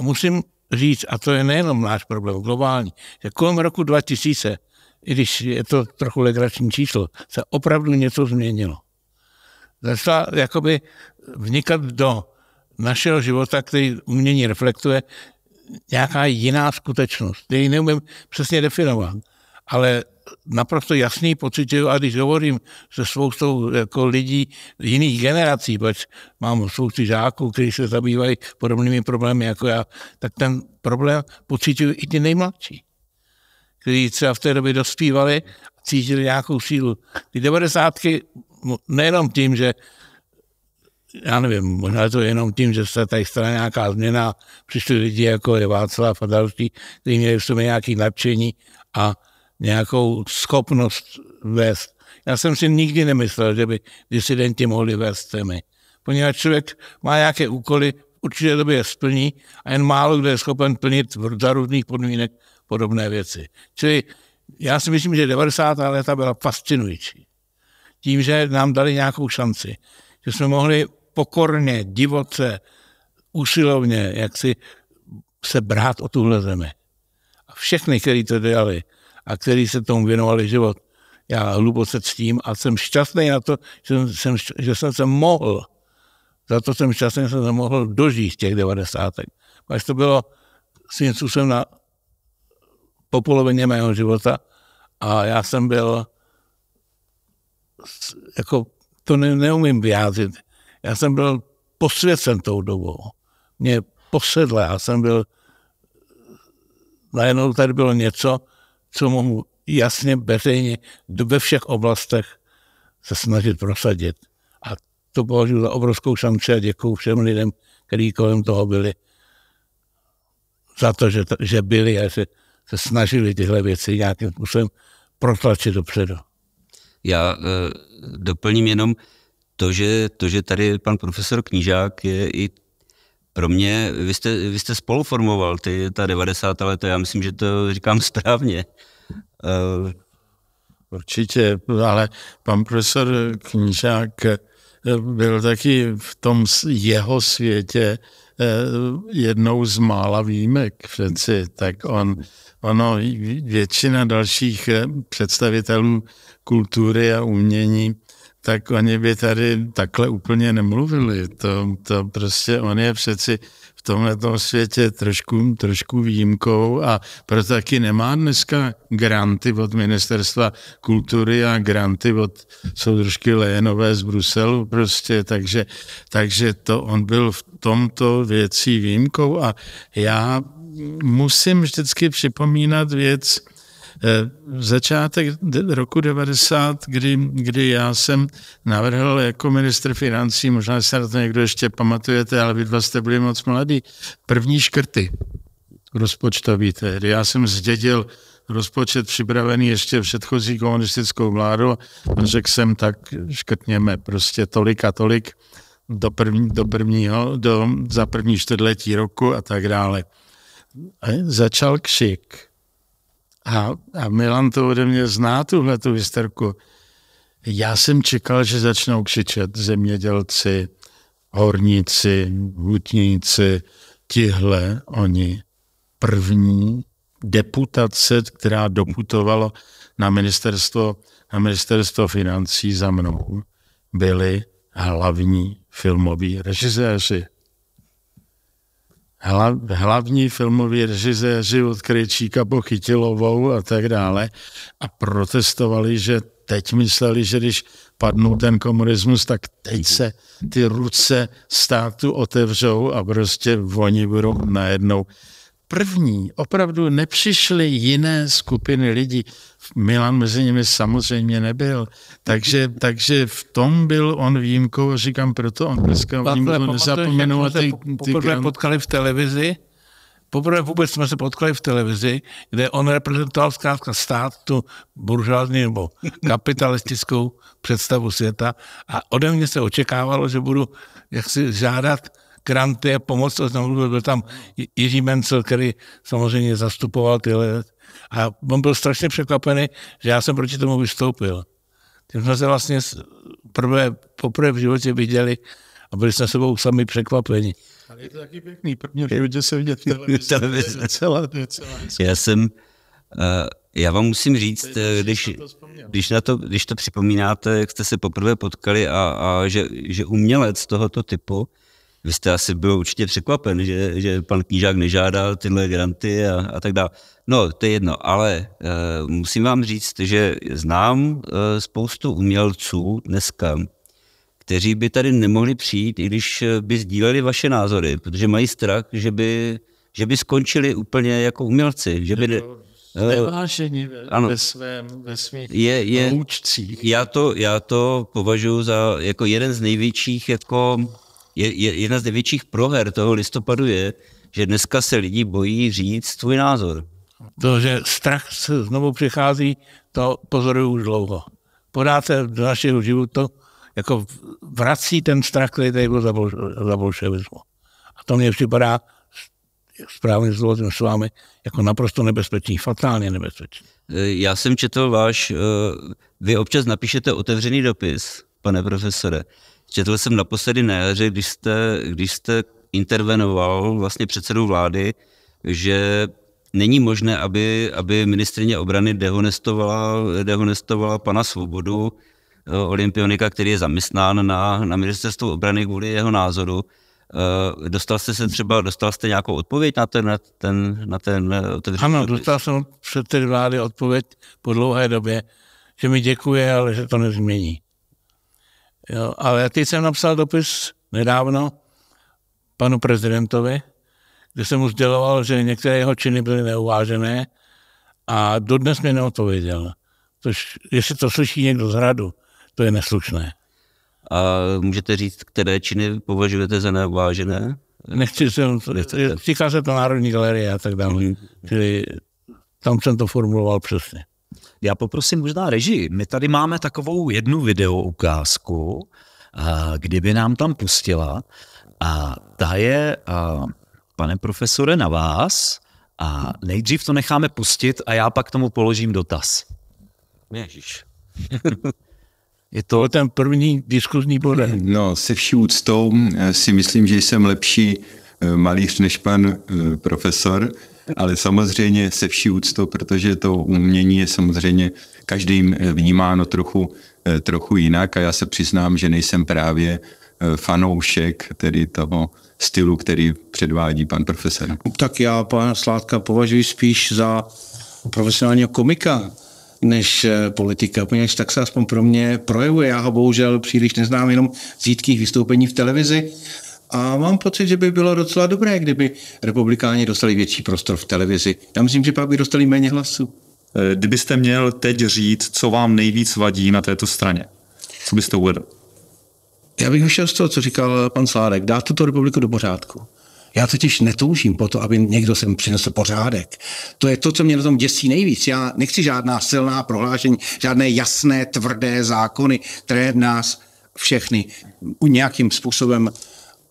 A musím říct, a to je nejenom náš problém, globální, že kolem roku 2000, i když je to trochu legrační číslo, se opravdu něco změnilo. Začala jakoby vnikat do našeho života, který umění reflektuje, nějaká jiná skutečnost. Ty ji neumím přesně definovat, ale naprosto jasný pocit, že a když hovorím se spoustou jako lidí jiných generací, protože mám spousty žáků, kteří se zabývají podobnými problémy jako já, tak ten problém pocitují i ty nejmladší, kteří třeba v té době dospívali a cítili nějakou sílu. Ty devadesátky no, nejenom tím, že já nevím, možná je to jenom tím, že se tady stala nějaká změna, přišli lidi jako je Václav a další, kteří měli v sobě nějaké nadšení a nějakou schopnost vést. Já jsem si nikdy nemyslel, že by disidenti mohli vést témy, poněvadž člověk má nějaké úkoly, určitě to je splní a jen málo kdo je schopen plnit za různých podmínek podobné věci. Čili já si myslím, že 90. léta byla fascinující. Tím, že nám dali nějakou šanci, že jsme mohli pokorně, divoce, usilovně, jak si se brát o tuhle zemi. A všechny, kteří to dělali a kteří se tomu věnovali život, já hluboce ctím a jsem šťastný na to, že jsem, že jsem se mohl, za to jsem šťastný, že jsem se mohl dožít těch devadesátek. Až to bylo svým způsobem na popolovině mého života a já jsem byl, jako to ne, neumím vyjádřit, já jsem byl posvěcen tou dobou. Mě posedla, já jsem byl, najednou tady bylo něco, co mohu jasně, veřejně, ve všech oblastech se snažit prosadit. A to považuji za obrovskou šanci a děkuji všem lidem, kteří kolem toho byli, za to, že, že byli a že se snažili tyhle věci nějakým způsobem protlačit dopředu.
Já e, doplním jenom, to, že, to, že tady pan profesor Knížák je i pro mě, vy jste, vy jste spoluformoval ty, ta 90. leta, já myslím, že to říkám správně. Eh, Určitě, ale pan profesor Knížák eh,
byl taky v tom jeho světě eh, jednou z mála výjimek přeci, tak on, ono, většina dalších představitelů kultury a umění tak oni by tady takhle úplně nemluvili. To, to prostě on je přeci v tomhle světě trošku, trošku výjimkou a proto taky nemá dneska granty od ministerstva kultury a granty od soudružky Lejenové z Bruselu prostě, takže, takže to on byl v tomto věcí výjimkou a já musím vždycky připomínat věc, Eh, začátek roku 90, kdy, kdy já jsem navrhl jako minister financí, možná se na to někdo ještě pamatujete, ale vy dva jste byli moc mladí, první škrty rozpočtový tehdy. Já jsem zdědil rozpočet připravený ještě předchozí komunistickou vládou a řekl jsem, tak škrtněme prostě tolik a tolik do, první, do prvního, do, za první čtvrtletí roku a tak dále. A eh, začal křik. A, a Milan to ode mě zná, tuhle tu hysterku. Já jsem čekal, že začnou křičet zemědělci, horníci, hutníci, tihle oni. První deputace, která doputovala na ministerstvo, na ministerstvo financí za mnou, byli hlavní filmoví režiséři hla, hlavní filmový režiséři od Krejčíka po Chytilovou a tak dále a protestovali, že teď mysleli, že když padnou ten komunismus, tak teď se ty ruce státu otevřou a prostě oni budou najednou první opravdu nepřišly jiné skupiny lidí. Milan mezi nimi samozřejmě nebyl, takže, takže v tom byl on výjimkou, říkám, proto on dneska o něm nezapomenu. Ty,
ty poprvé potkali v televizi, poprvé vůbec jsme se potkali v televizi, kde on reprezentoval zkrátka stát, tu buržázní nebo kapitalistickou představu světa a ode mě se očekávalo, že budu jaksi žádat granty a pomoc. Byl tam Jiří Mencel, který samozřejmě zastupoval tyhle. A on byl strašně překvapený, že já jsem proti tomu vystoupil. Tím jsme se vlastně prvé, poprvé v
životě viděli a byli jsme sebou sami překvapeni. Ale je to taky pěkný, první v životě se vidět televizi. Celá, celá, já jsem, uh, já vám musím říct, eh, když, když, na to, když to připomínáte, jak jste se poprvé potkali a, a že, že umělec tohoto typu, vy jste asi byl určitě překvapen, že, že pan Knížák nežádal tyhle granty a, a tak dále. No, to je jedno, ale uh, musím vám říct, že znám uh, spoustu umělců dneska, kteří by tady nemohli přijít, i když eh, by sdíleli vaše názory, protože mají strach, že by, že by skončili úplně jako umělci, že by... Jako nevážení ve, ano. ve, svém, ve svých je, je, loučcích. Já to, já to považuji za jako jeden z největších jako je, je, jedna z největších proher toho listopadu je, že dneska se lidi bojí říct svůj názor. To, že
strach se znovu přichází, to pozoruju už dlouho. Podá se do našeho života, jako vrací ten strach, který tady byl za, bolš- za bolševismu. A to mně připadá, správně zvolil s vámi, jako naprosto nebezpečný, fatálně nebezpečný.
Já jsem četl váš, eh, vy občas napíšete otevřený dopis, pane profesore. Četl jsem naposledy na jaře, když jste, když jste intervenoval vlastně předsedu vlády, že není možné, aby, aby ministrině obrany dehonestovala, dehonestovala pana Svobodu, eh, olympionika, který je zaměstnán na, na ministerstvu obrany kvůli jeho názoru. Eh, dostal jste se třeba, dostal jste nějakou odpověď na ten, na ten, na ten eh, otevřený... Ano, dostal jsem předsedy vlády odpověď po
dlouhé době, že mi děkuje, ale že to nezmění. Jo, ale teď jsem napsal dopis nedávno panu prezidentovi, kde jsem mu sděloval, že některé jeho činy byly neuvážené a dodnes mi neodpověděl. Tož, jestli to slyší někdo z hradu, to je neslušné.
A můžete říct, které činy považujete za neuvážené? Nechci
jsem, týká se
to Národní galerie a tak dále. Mm-hmm. Čili tam jsem to formuloval přesně. Já poprosím možná režii. My tady máme takovou jednu video ukázku, eh, kdyby nám tam pustila. A ta je, eh, pane profesore, na vás. A nejdřív to necháme pustit a já pak tomu položím dotaz. Ježíš. Je to... ten
první diskuzní bod.
No, se vší úctou si myslím, že jsem lepší eh, malíř než pan profesor ale samozřejmě se vší úctou, protože to umění je samozřejmě každým eh, vnímáno trochu, eh, trochu jinak a já se přiznám, že nejsem právě eh, fanoušek tedy toho stylu, který předvádí pan profesor. Tak já pana Sládka považuji spíš za profesionálního komika, než politika, poněvadž tak se aspoň pro mě projevuje. Já ho bohužel příliš neznám, jenom z vystoupení v televizi, a mám pocit, že by bylo docela dobré, kdyby republikáni dostali větší prostor v televizi. Já myslím, že pak by dostali méně hlasů. Eh, kdybyste měl teď
říct, co vám nejvíc vadí na této straně, co byste uvedl?
Já bych vyšel z toho, co říkal pan Sládek, dát tuto republiku do pořádku. Já totiž netoužím po to, aby někdo sem přinesl pořádek. To je to, co mě na tom děsí nejvíc. Já nechci žádná silná prohlášení, žádné jasné, tvrdé zákony, které nás všechny nějakým způsobem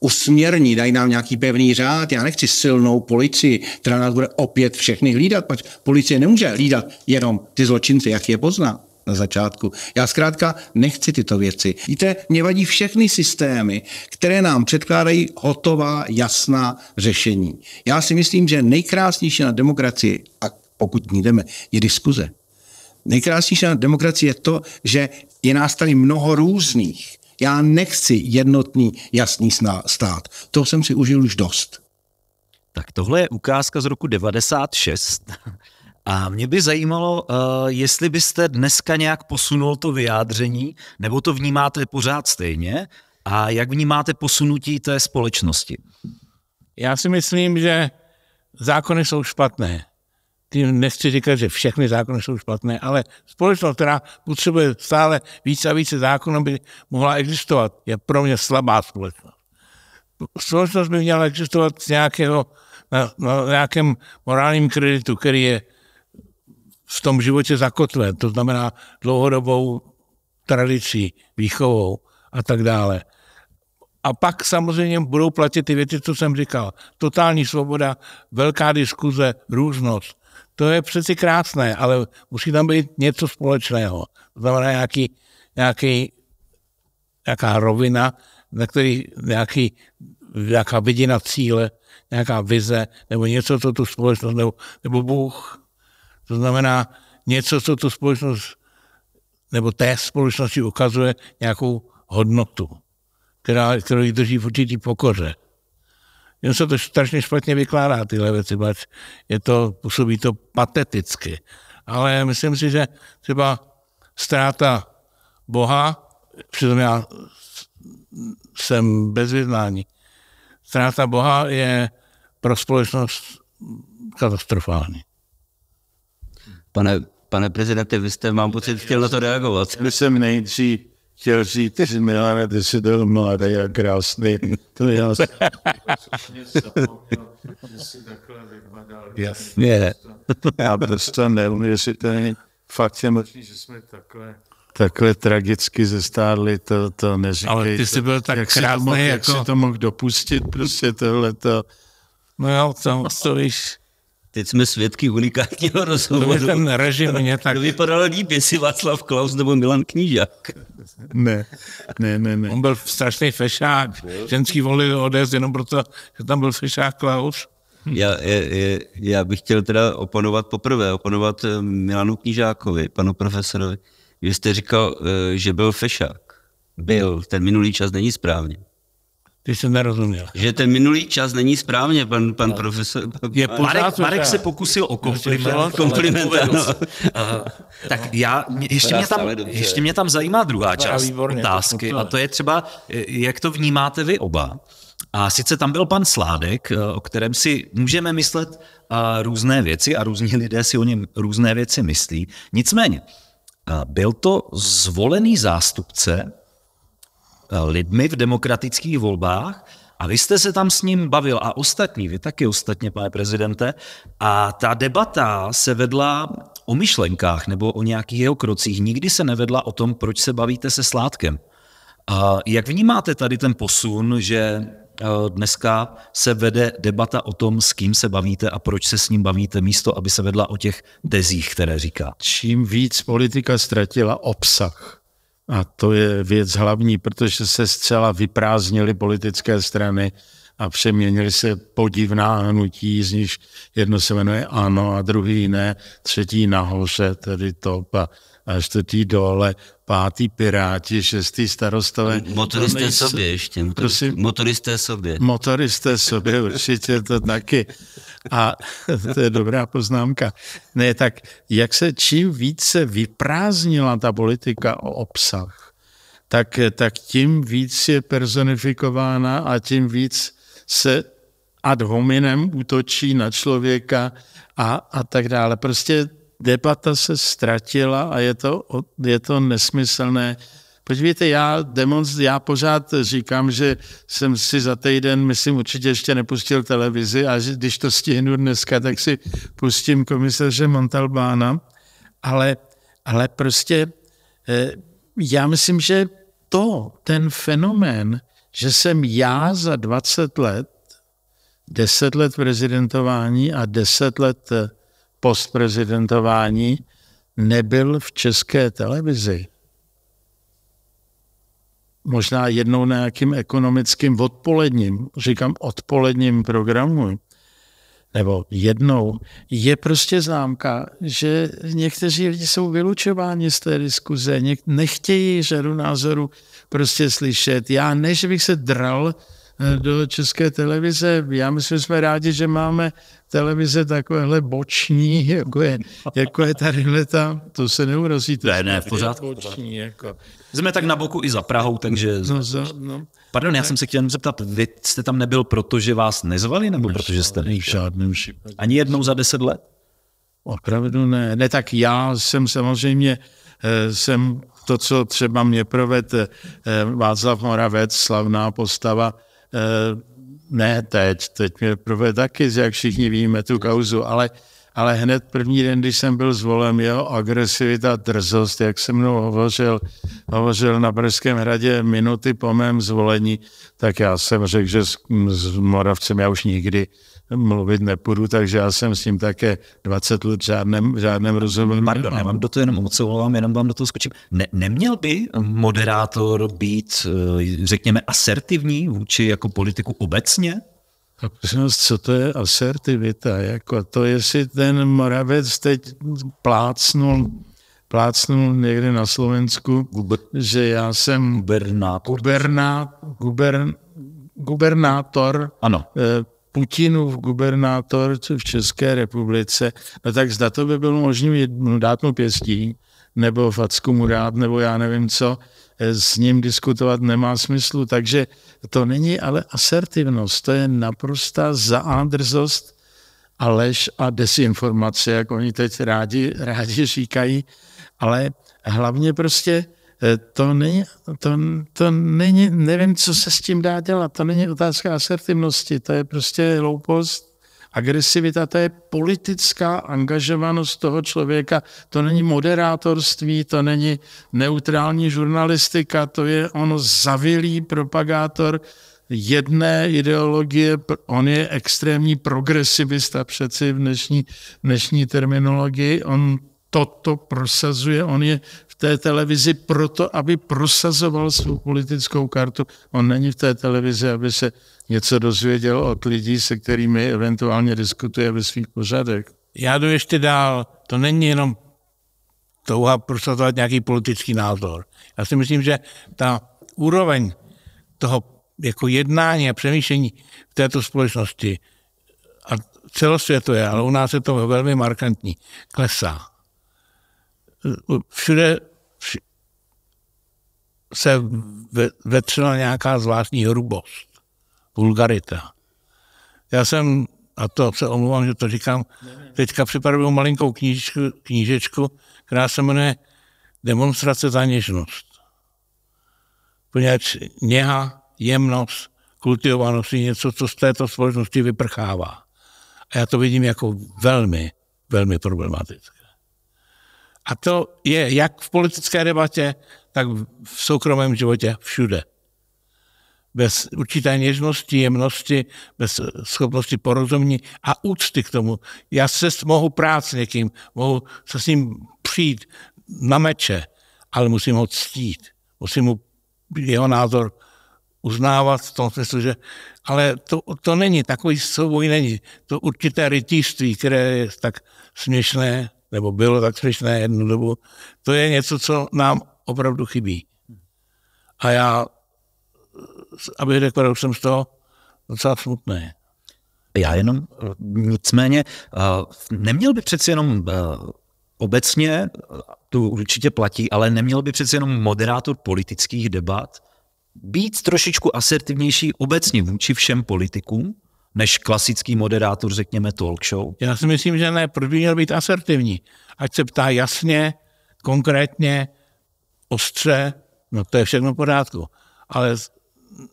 usměrní, dají nám nějaký pevný řád. Já nechci silnou policii, která nás bude opět všechny hlídat, protože policie nemůže hlídat jenom ty zločince, jak je pozná na začátku. Já zkrátka nechci tyto věci. Víte, mě vadí všechny systémy, které nám předkládají hotová, jasná řešení. Já si myslím, že nejkrásnější na demokracii, a pokud ní jdeme, je diskuze. Nejkrásnější na demokracii je to, že je nás tady mnoho různých já nechci jednotný, jasný stát. To jsem si užil už dost.
Tak tohle je ukázka z roku 96. A mě by zajímalo, eh, jestli byste dneska nějak posunul to vyjádření, nebo to vnímáte pořád stejně, a jak vnímáte posunutí té společnosti? Já si myslím, že
zákony jsou špatné tím nechci říkat, že všechny zákony jsou špatné, ale společnost, která potřebuje stále více a více zákonů, by mohla existovat, je pro mě slabá společnost. Společnost by měla existovat z nějakého, na, na nějakém morálním kreditu, který je v tom životě zakotven, to znamená dlouhodobou tradicí, výchovou a tak dále. A pak samozřejmě budou platit ty věci, co jsem říkal. Totální svoboda, velká diskuze, různost, to je přeci krásné, ale musí tam být něco společného. To znamená nějaký, nějaký, nějaká rovina, na který nějaký, nějaká vidina cíle, nějaká vize, nebo něco, co tu společnost, nebo, nebo Bůh. To znamená něco, co tu společnost, nebo té společnosti ukazuje nějakou hodnotu, která, kterou ji drží v určitý pokoře jen se to strašně špatně vykládá, tyhle věci, bač je to, působí to pateticky. Ale myslím si, že třeba ztráta Boha, přitom já jsem bez vyznání, ztráta Boha je pro společnost
katastrofální. Pane, pane prezidente, vy jste, mám pocit, chtěl na to reagovat. Myslím nejdřív chtěl říct, že Milane, ty jsi byl
mladý a krásný. To já jasné. Jasně. Já prostě není Fakt je možný, že jsme takhle takhle tragicky zestárli, to, to neříkej. Ale ty jsi byl tak jak krásný. Jsi mohl, jako... Jak jsi to mohl dopustit, prostě to. No jo, to,
to víš. Teď jsme svědky unikátního rozhovoru. To ten režim mě tak... To vypadalo líp, jestli Václav Klaus nebo Milan Knížák. Ne, ne, ne, ne. On byl strašný
fešák. Ženský volil ODS jenom proto, že tam byl fešák Klaus.
Já, já, já bych chtěl teda oponovat poprvé, oponovat eh, Milanu Knížákovi, panu profesorovi, že jste říkal, eh, že byl fešák. Byl, ten minulý čas není správně. Ty jsem nerozuměl. Že ten minulý čas není správně, pan, pan no. profesor. Pan, je pořád Marek, Marek se pokusil o kompliment. kompliment no. tak
já, ještě mě, tam, ještě mě tam zajímá druhá část otázky a to je třeba, jak to vnímáte vy oba. A sice tam byl pan Sládek, eh, o kterém si můžeme myslet eh, různé věci a různí lidé si o něm různé věci myslí. Nicméně, eh, byl to zvolený zástupce lidmi v demokratických volbách a vy jste se tam s ním bavil a ostatní, vy taky ostatně, pane prezidente, a ta debata se vedla o myšlenkách nebo o nějakých jeho krocích, nikdy se nevedla o tom, proč se bavíte se Sládkem. A jak vnímáte tady ten posun, že eh, dneska se vede debata o tom, s kým se bavíte a proč se s ním bavíte, místo aby se vedla o těch tezích, které říká. Čím víc politika ztratila obsah, a to je věc hlavní, protože se zcela
vyprázdnily politické strany a přeměnily se podivná hnutí, z nich jedno se jmenuje ano a druhý ne, třetí nahoře, tedy top a, a čtvrtý dole pátý Piráti, šestý starostové. Motoristé nejsou, sobě ještě. prosím, motoristé sobě. Motoristé sobě, určitě to taky. A to je dobrá poznámka. Ne, tak jak se čím více vyprázdnila ta politika o obsah, tak, tak tím víc je personifikována a tím víc se ad hominem útočí na člověka a, a tak dále. Prostě debata se ztratila a je to, je to nesmyslné. Podívejte, já, demonst, já pořád říkám, že jsem si za týden, myslím, určitě ještě nepustil televizi a že když to stihnu dneska, tak si pustím komisaře Montalbána, ale, ale prostě eh, já myslím, že to, ten fenomén, že jsem já za 20 let, 10 let prezidentování a 10 let eh, postprezidentování nebyl v české televizi. Možná jednou na nějakým ekonomickým odpoledním, říkám odpoledním programu, nebo jednou, je prostě známka, že někteří lidi jsou vylučováni z té diskuze, nechtějí řadu názoru prostě slyšet. Já než bych se dral eh, do české televize, já myslím, že jsme rádi, že máme televize takovéhle boční, jako je, jako je tady tam, to se
neurazíte. Ne, ne, v pořádku. Boční, jako. Jsme tak na boku i za Prahou, takže... No, za, no. Pardon, já jsem se chtěl zeptat, vy jste tam nebyl, protože vás nezvali, nebo ne, protože jste nejšel? V Ani jednou za deset let? Opravdu ne. Ne, tak já jsem samozřejmě,
eh, jsem to, co třeba mě proved eh, eh, Václav Moravec, slavná postava, ne teď, teď mě prové taky, jak všichni víme tu kauzu, ale, ale hned první den, když jsem byl zvolen, jeho agresivita, drzost, jak se mnou hovořil, hovořil na Pražském hradě minuty po mém zvolení, tak já jsem řekl, že s, s Moravcem já už nikdy mluvit nepůjdu,
takže já jsem s ním také 20 let v žádném, žádném rozhovoru. Pardon, nemám. já vám do toho jenom moc omlouvám, jenom vám do toho skočím. Ne, neměl by moderátor být, eh, řekněme, asertivní vůči jako politiku obecně? A prosím co to je asertivita?
Jako to, jestli ten Moravec teď plácnul, plácnul někde na Slovensku, Guber, že já jsem gubernátor, guberná, gubern, gubernátor ano. Eh, Putinův gubernátor v České republice, no tak zda to by bylo možné no, dát mu pěstí, nebo facku mu dát, nebo já nevím co, eh, s ním diskutovat nemá smyslu. Takže to není ale asertivnost, to je naprostá zaandrzost a lež a desinformace, jak oni teď rádi, rádi říkají, ale hlavně prostě Eh, to není, to, to není, nevím, co se s tím dá dělat. To není otázka asertivnosti, to je prostě hloupost. Agresivita to je politická angažovanost toho člověka, to není moderátorství, to není neutrální žurnalistika, to je ono zavilý propagátor jedné ideologie, on je extrémní progresivista přeci v dnešní, dnešní terminologii, on toto prosazuje. On je v té televizi proto, aby prosazoval svou politickou kartu. On není v té televizi, aby se něco dozvěděl od lidí, se kterými eventuálně diskutuje
ve svých pořadech. Já jdu ještě dál. To není jenom touha prosazovat nějaký politický názor. Já si myslím, že ta úroveň toho jako jednání a přemýšlení v této společnosti a celosvětové, ale u nás je to velmi markantní, klesá všude se vetřela nějaká zvláštní hrubost, vulgarita. Já jsem, a to se omlouvám, že to říkám, teďka připravuju malinkou knížičku, knížečku, která se jmenuje Demonstrace za něžnost. Poněvadž něha, jemnost, kultivovanost je něco, co z této společnosti vyprchává. A já to vidím jako velmi, velmi problematické. A to je jak v politické debatě, tak v soukromém životě všude. Bez určité něžnosti, jemnosti, bez schopnosti porozumění a úcty k tomu. Já se mohu prát s někým, mohu se s ním přijít na meče, ale musím ho ctít. Musím mu jeho názor uznávat v tom smyslu, že ale to, to není, takový souboj není. To určité rytířství, které je tak směšné, nebo bylo tak takřečné jednu dobu, to je něco, co nám opravdu chybí. A já, abych řekl, jsem z toho docela smutný.
Já jenom, nicméně, eh, neměl by přeci jenom eh, obecně, to určitě platí, ale neměl by přeci jenom moderátor politických debat být trošičku asertivnější obecně vůči všem politikům, než klasický moderátor, řekněme, talk show? Já si myslím, že ne, proč by měl být asertivní? Ať se ptá jasně,
konkrétně, ostře, no to je všechno v pořádku. Ale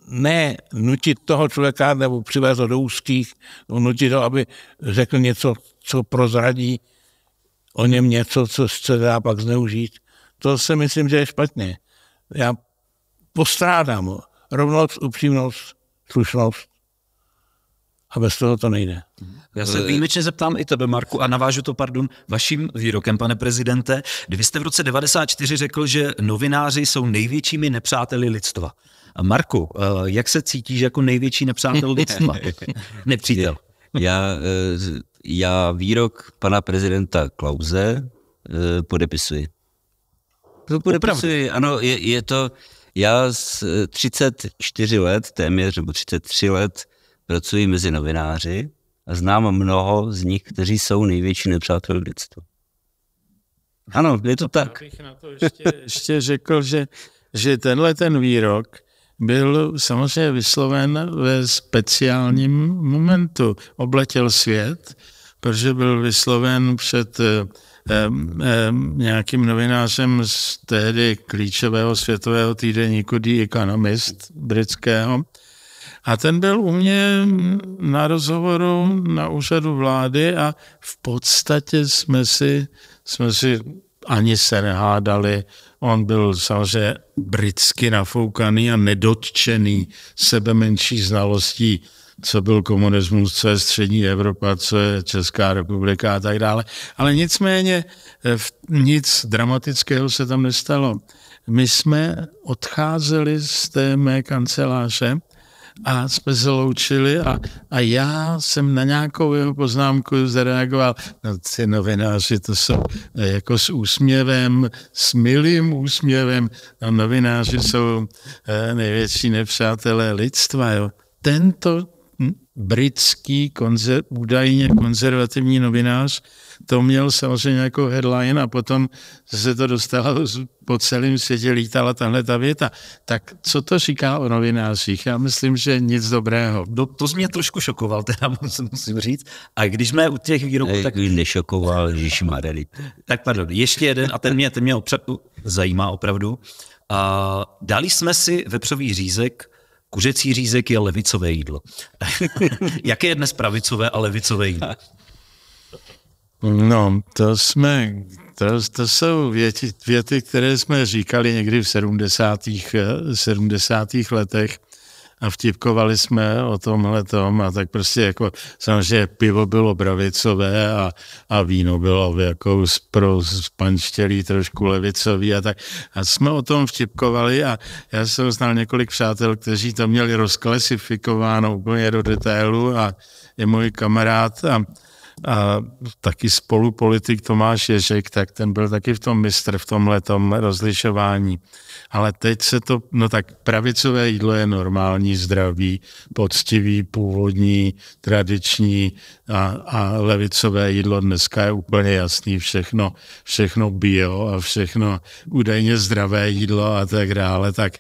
ne nutit toho člověka nebo přivést ho do úzkých, nutit ho, aby řekl něco, co prozradí o něm něco, co se dá pak zneužít. To si myslím, že je špatně. Já postrádám rovnost, upřímnost, slušnost a bez toho to nejde.
Já se
výjimečně zeptám i tebe, Marku, a navážu to, pardon, vaším výrokem, pane prezidente. Vy jste v roce 94 řekl, že novináři jsou největšími nepřáteli lidstva. A Marku, eh, jak se cítíš jako největší nepřátel lidstva?
Nepřítel. Já, eh, já výrok pana prezidenta Klauze eh, podepisuji. To podepisuji, ano, je, je to... Já z 34 let téměř, nebo 33 let pracuji mezi novináři a znám mnoho z nich, kteří jsou největší nepřátelé lidstva. Ano, je to tak. Já bych na to ještě, ještě řekl, že, že tenhle ten výrok byl
samozřejmě vysloven ve speciálním momentu. Obletěl svět, protože byl vysloven před eh, eh, eh nějakým novinářem z tehdy klíčového světového týdeníku The Economist britského, a ten byl u mě na rozhovoru na úřadu vlády a v podstatě jsme si, jsme si ani se nehádali. On byl samozřejmě britsky nafoukaný a nedotčený sebe menší znalostí, co byl komunismus, co je střední Evropa, co je Česká republika a tak dále. Ale nicméně eh, nic dramatického se tam nestalo. My jsme odcházeli z té mé kanceláře a jsme se loučili a, a já jsem na nějakou jeho poznámku zareagoval, no ty novináři to jsou eh, jako s úsměvem, s milým úsměvem, no novináři jsou eh, největší nepřátelé lidstva, jo. Tento britský konzer, údajně konzervativní novinář to měl samozřejmě jako headline a potom se to dostalo po celém světě, lítala tahle ta věta. Tak co to říká o novinářích?
Já myslím, že nic dobrého. No, to mě trošku šokoval, teda musím říct. A když jsme u těch výroků, tak... Nešokoval, ježišmareli. Tak pardon, ještě jeden a ten mě, ten mě opřed, zajímá opravdu. A dali jsme si vepřový řízek Kuřecí řízek je levicové jídlo. Jaké je dnes pravicové a levicové jídlo?
No, to jsme, to, to jsou věty, věty, které jsme říkali někdy v 70. 70. Eh, letech a vtipkovali jsme o tomhle tom a tak prostě jako samozřejmě pivo bylo bravicové a, a víno bylo jako pro spanštělí trošku levicový a tak. A jsme o tom vtipkovali a já jsem znal několik přátel, kteří to měli rozklasifikováno úplně do detailu a je můj kamarád a a taky spolupolitik Tomáš Ježek, tak ten byl taky v tom mistr v tom rozlišování. Ale teď se to, no tak pravicové jídlo je normální, zdravý, poctivý, původní, tradiční a, a levicové jídlo dneska je úplně jasný, všechno, všechno bio a všechno údajně zdravé jídlo a tak dále. Tak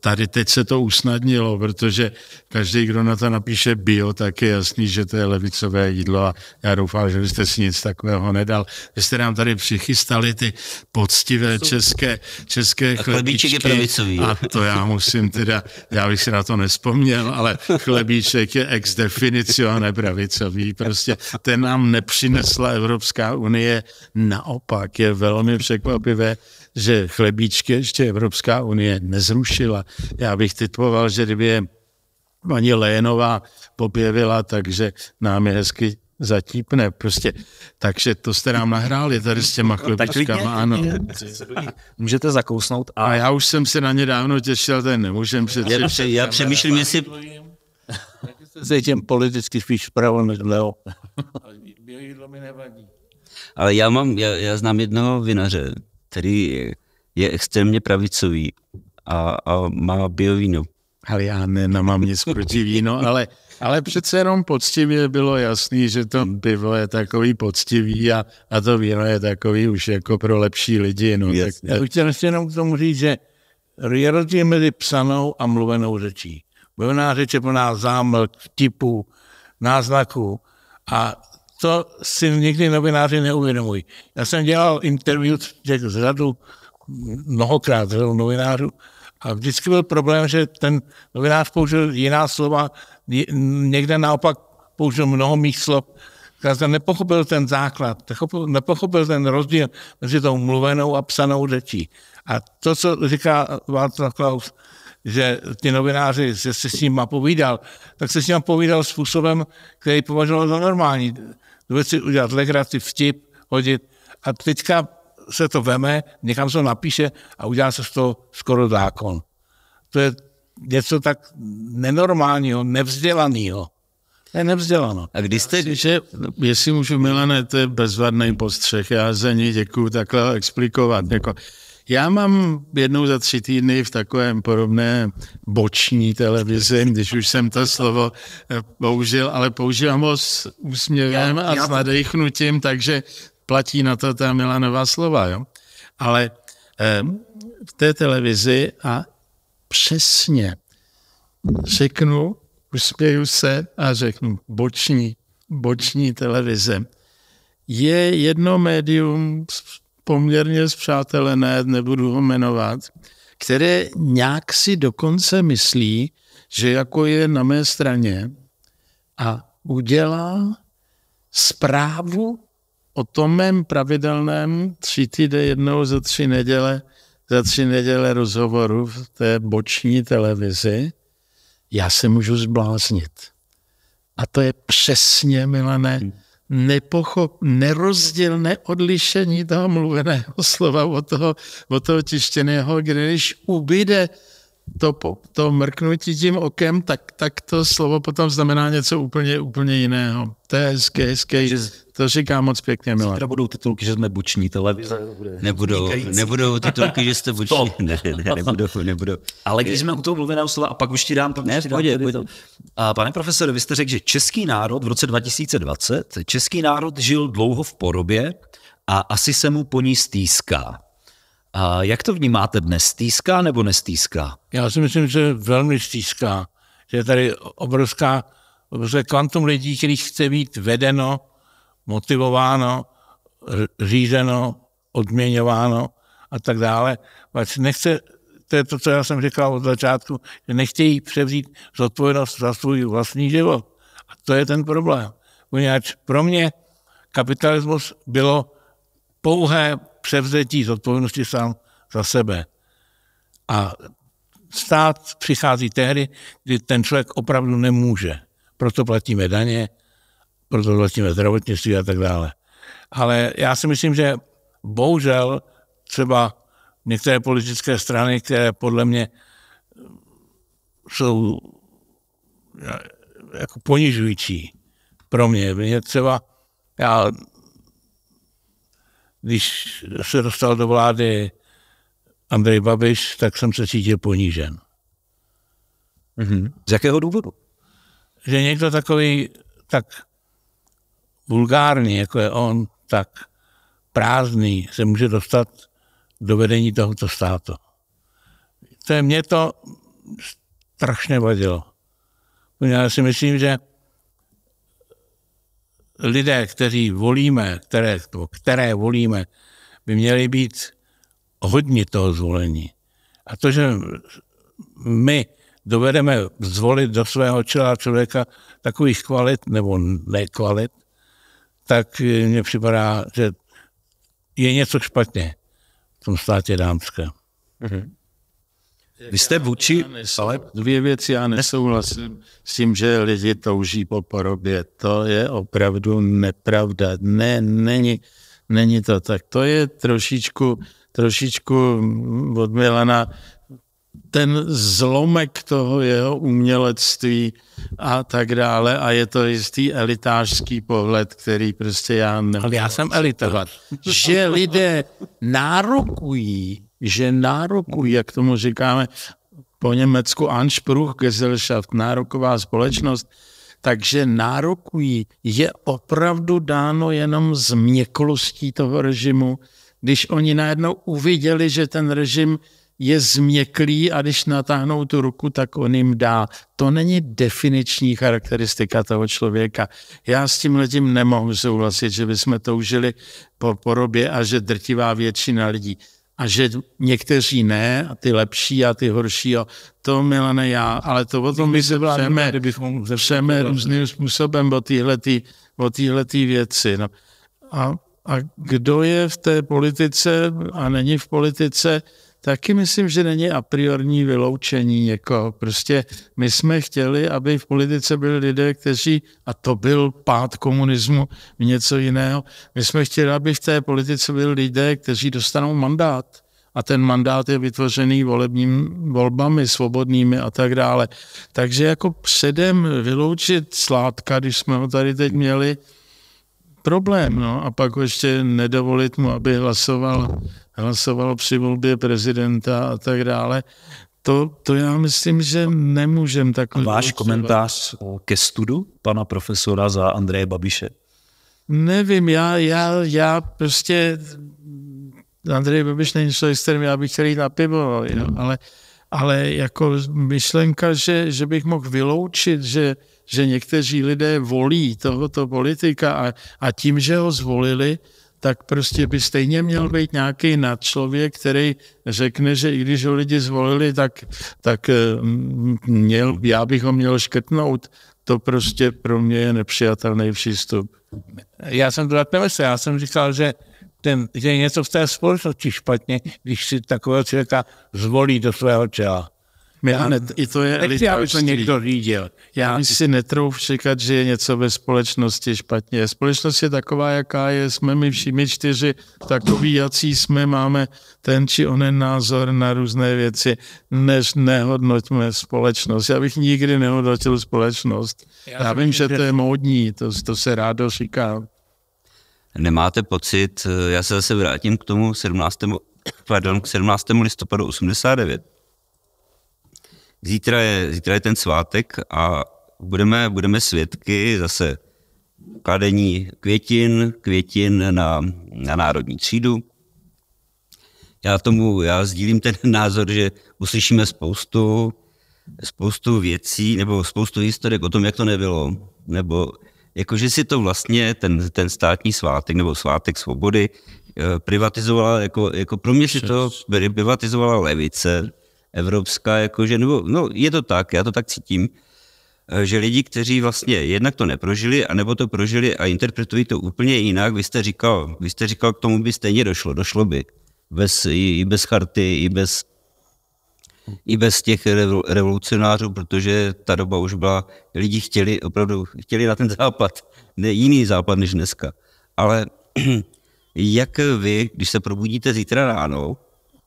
tady teď se to usnadnilo, protože každý, kdo na to napíše bio, tak je jasný, že to je levicové jídlo a já doufal, že byste si nic takového nedal. Vy jste nám tady přichystali ty poctivé české, české a chlebíček je pravicový. A to já musím teda, já bych si na to nespomněl, ale chlebíček je ex definicio a nepravicový. Prostě ten nám nepřinesla Evropská unie. Naopak je velmi překvapivé, že chlebíčky ještě Evropská unie nezrušila. Já bych typoval, že kdyby je paní Lénová popěvila, takže nám je hezky zatípne prostě. Takže to jste nám nahráli tady s těma chlebičkama, ano.
Můžete zakousnout.
A... a já už jsem se na ně dávno těšil, ten nemůžem přece. Já, já přemýšlím,
jestli... Se těm politicky spíš vpravo než leo. Ale já mám, já, já znám jednoho vinaře, který je extrémně pravicový a, a má biovíno ale já ne,
nemám nic proti víno, ale, ale přece jenom poctivě bylo jasný, že to pivo je takový poctivý a, a to víno je takový už jako pro lepší lidi. No. Tak, já
bych chtěl jenom k tomu říct, že je rozdíl mezi psanou a mluvenou řečí. Mluvená řeč je plná zámlk, typu, náznaku a to si nikdy novináři neuvědomují. Já jsem dělal interview z řadu, mnohokrát z řadu novinářů a vždycky byl problém, že ten novinář použil jiná slova, někde naopak použil mnoho mých slov, jsem nepochopil ten základ, nepochopil ten rozdíl mezi tou mluvenou a psanou řečí. A to, co říká Václav Klaus, že ty novináři, že se s ním povídal, tak se s ním povídal způsobem, který považoval za normální. Vůbec si udělat legraci, vtip, hodit. A teďka se to veme, někam se to napíše a udělá se z toho skoro zákon. To je něco tak nenormálního, nevzdělaného. To je nevzdělano. A když jste... Že, jestli
můžu, Milane, to je bezvadný postřeh, já za ní děkuju takhle explikovat. Jako, já mám jednou za tři týdny v takovém podobné boční televizi, když už jsem to slovo eh, použil, ale používám ho s úsměvem já, já... a s nadechnutím, takže platí na to ta Milanová slova, jo? ale v té televizi a přesně řeknu, uspěju se a řeknu boční, boční televize. Je jedno médium poměrně zpřátelené, nebudu ho jmenovat, které nějak si dokonce myslí, že jako je na mé straně a udělá zprávu o tom mém pravidelném tři týdny jednou za tři neděle, za tři neděle rozhovoru v té boční televizi, já se můžu zbláznit. A to je přesně, Milané, hmm. nepochop, nerozdělné odlišení toho mluveného slova od toho, od toho tištěného, když ubyde to, po, to mrknutí tím okem, tak, tak to slovo potom znamená něco úplně, úplně jiného. To je hezké, hezké. To říká moc pěkně, milá. Zítra
budou titulky, že jsme buční televize. Nebudou, nebudou titulky, že jste buční. Ne, ne, nebudou, nebudou. Ale když jsme u toho mluveného slova, a pak už ti dám... Pak ne, pojď, pojď. A pane profesore, vy jste řekl, že český národ v roce 2020, český národ žil dlouho v porobě a asi se mu po ní stýská. A jak to vnímáte dnes? Stýská nebo nestýská?
Já si myslím, že velmi stýská. Že je tady obrovská, obrovské kvantum lidí, kteří chce být vedeno, motivováno, řízeno, odměňováno a tak dále. Pač nechce, to je to, co já jsem říkal od začátku, že nechtějí převzít zodpovědnost za svůj vlastní život. A to je ten problém. Poněvadž pro mě kapitalismus bylo pouhé převzetí zodpovědnosti sám za sebe. A stát přichází tehdy, kdy ten člověk opravdu nemůže. Proto platíme daně, proto platíme zdravotnictví a tak dále. Ale já si myslím, že bohužel třeba některé politické strany, které podle mě jsou jako ponižující pro mě. Mě třeba, já když se dostal do vlády Andrej Babiš, tak jsem se cítil ponížen. Mm-hmm. Z jakého důvodu? Že někdo takový tak vulgární, jako je on, tak prázdný se může dostat do vedení tohoto státu. To je, mě to strašně vadilo. Já si myslím, že lidé, kteří volíme, které, které volíme, by měli být hodně toho zvolení. A to, že my dovedeme zvolit do svého čela člověka takových kvalit nebo nekvalit, tak mně připadá, že je něco špatně v tom státě dámské.
Mm-hmm. Vy jste vůči, ale dvě věci já nesouhlasím s tím, že lidi touží po porobě. To je opravdu nepravda. Ne, není, není to tak. To je trošičku, trošičku od ten zlomek toho jeho umělectví a tak dále a je to jistý elitářský pohled, který prostě já nemůžu. Ale já jsem elitovat. Že lidé nárokují že nárokují, mhm. jak tomu říkáme po německu Anspruchgesellschaft, nároková společnost, takže nárokují je opravdu dáno jenom z měklostí toho režimu, když oni najednou uviděli, že ten režim je změklý a když natáhnou tu ruku, tak on jim dá. To není definiční charakteristika toho člověka. Já s tím letím nemohu souhlasit, že bychom toužili po porobě a že drtivá většina lidí a že někteří ne, a ty lepší a ty horší, jo. to Milane já, ale to o tom my se přeme, přeme různým způsobem o téhletý o týhletý věci. No. A, a kdo je v té politice a není v politice, taky myslím, že není a priorní vyloučení. Jako prostě my jsme chtěli, aby v politice byli lidé, kteří, a to byl pád komunismu, něco jiného, my jsme chtěli, aby v té politice byli lidé, kteří dostanou mandát a ten mandát je vytvořený volebním volbami, svobodnými a tak dále. Takže jako předem vyloučit sládka, když jsme ho tady teď měli, problém, no, a pak ještě nedovolit mu, aby hlasoval hlasoval při volbě prezidenta a tak dále. To, to já myslím, že nemůžem tak. Váš komentář
ke studu pana profesora za Andreje Babiše?
Nevím, já, já, já prostě... Andrej Babiš není člověk, s kterým já bych chtěl jít na pivo, no. jo, ale, ale jako myšlenka, že, že bych mohl vyloučit, že, že někteří lidé volí tohoto politika a, a tím, že ho zvolili, tak prostě by stejně měl být nějaký nadčlověk, který řekne, že i když ho lidi zvolili, tak, tak eh, měl, já bych ho měl škrtnout. To prostě pro mě je nepřijatelný přístup.
Já jsem to tak nemyslel, já jsem říkal, že ten, že je něco v té společnosti špatně, když si takového člověka zvolí do svého čela. My, a, ne, I to je Nechci, aby to někdo řídil.
Já si netrouf říkat, že je něco ve společnosti špatně. Společnost je taková, jaká je. Jsme my všichni čtyři takový, jací jsme. Máme ten či onen názor na různé věci. Než nehodnoťme společnost. Já bych nikdy nehodnotil společnost. Já, Já vím, že to je módní. To, to se rádo říká.
Nemáte pocit, eh, já se zase vrátím k tomu 17. Pardon, k 17. listopadu 89 Zítra je, zítra je ten svátek a budeme, budeme svědky zase kladení květin, květin na, na národní třídu. Já tomu, já sdílím ten názor, že uslyšíme spoustu, spoustu věcí nebo spoustu historik o tom, jak to nebylo. Nebo jakože si to vlastně ten, ten státní svátek nebo svátek svobody eh, privatizovala, jako, jako pro mě si to privatizovala levice, evropská, jakože, nebo, no je to tak, já to tak cítím, eh, že lidi, kteří vlastně jednak to neprožili, anebo to prožili a interpretují to úplně jinak, vy jste říkal, vy jste říkal, k tomu by stejně došlo, došlo by. Bez, i, bez charty, i bez, i bez těch revolucionářů, protože ta doba už byla, lidi chtěli opravdu, chtěli na ten západ, ne jiný západ než dneska. Ale jak vy, když se probudíte zítra ráno,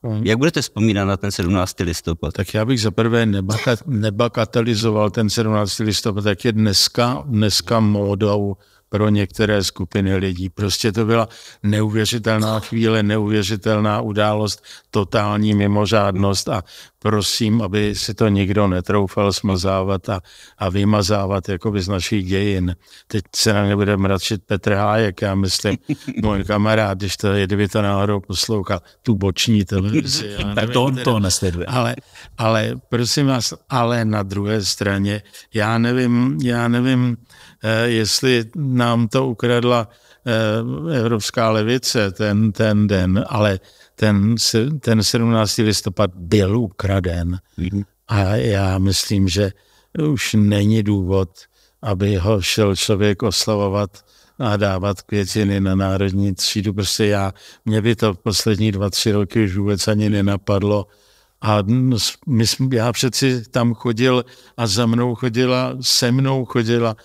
Hmm. Jak budete vzpomínat na ten 17. listopad? Tak já bych zaprvé nebaka, nebakatelizoval ten
17. listopad, jak je dneska, dneska módou pro některé skupiny lidí. Prostě to byla neuvěřitelná chvíle, neuvěřitelná událost, totální mimořádnost a prosím, aby si to nikdo netroufal smazávat a, a vymazávat jako z našich dějin. Teď se na mě bude mračit Petr Hájek, já myslím, můj kamarád, když to je, kdyby to náhodou poslouchal, tu boční televizi. tak to on to nesleduje. Ale, ale prosím vás, ale na druhé straně, já nevím, já nevím, Eh, jestli nám to ukradla eh, evropská levice ten, ten den, ale ten, ten 17. listopad byl ukraden. Mhm. A já myslím, že už není důvod, aby ho šel člověk oslavovat a dávat květiny na národní třídu. Prostě já, mě by to poslední dva, tři roky už vůbec ani nenapadlo. A my, já přeci tam chodil a za mnou chodila, se mnou chodila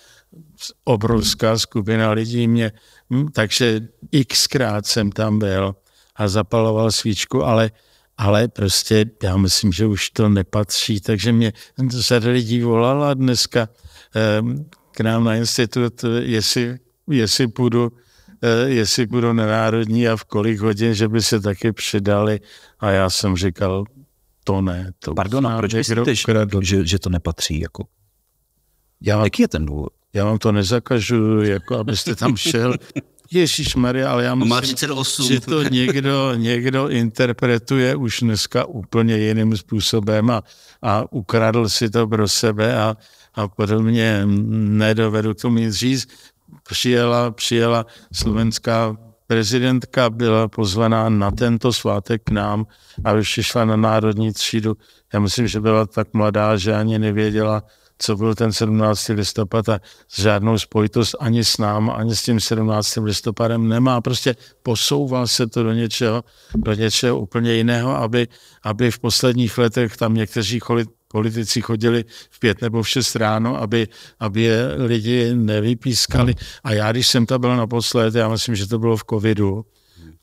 obrovská skupina lidí mě, hm, takže xkrát jsem tam byl a zapaloval svíčku, ale, ale prostě já myslím, že už to nepatří, takže mě řada lidí volala dneska um, k nám na institut, jestli, jestli půjdu eh, jestli budou nenárodní a v kolik hodin, že by se taky přidali. A já jsem říkal, to ne. To Pardon, a proč myslíte,
že, že to nepatří? Jako?
Já, Jaký je ten důvod? já vám to nezakažu, jako abyste tam šel. Ježíš Maria, ale já no, myslím, 38. že to někdo, někdo interpretuje už dneska úplně jiným způsobem a, a ukradl si to pro sebe a, a podobně nedovedu to mít říct. Přijela, přijela slovenská prezidentka, byla pozvaná na tento svátek k nám a už šla na národní třídu. Já myslím, že byla tak mladá, že ani nevěděla, co byl ten 17. listopad a žádnou spojitost ani s námi, ani s tím 17. listopadem nemá. Prostě posouvá se to do něčeho, do něčeho úplně jiného, aby, aby v posledních letech tam někteří politici chodili v pět nebo v šest ráno, aby, aby je lidi nevypískali. A já, když jsem tam byl naposled, já myslím, že to bylo v covidu,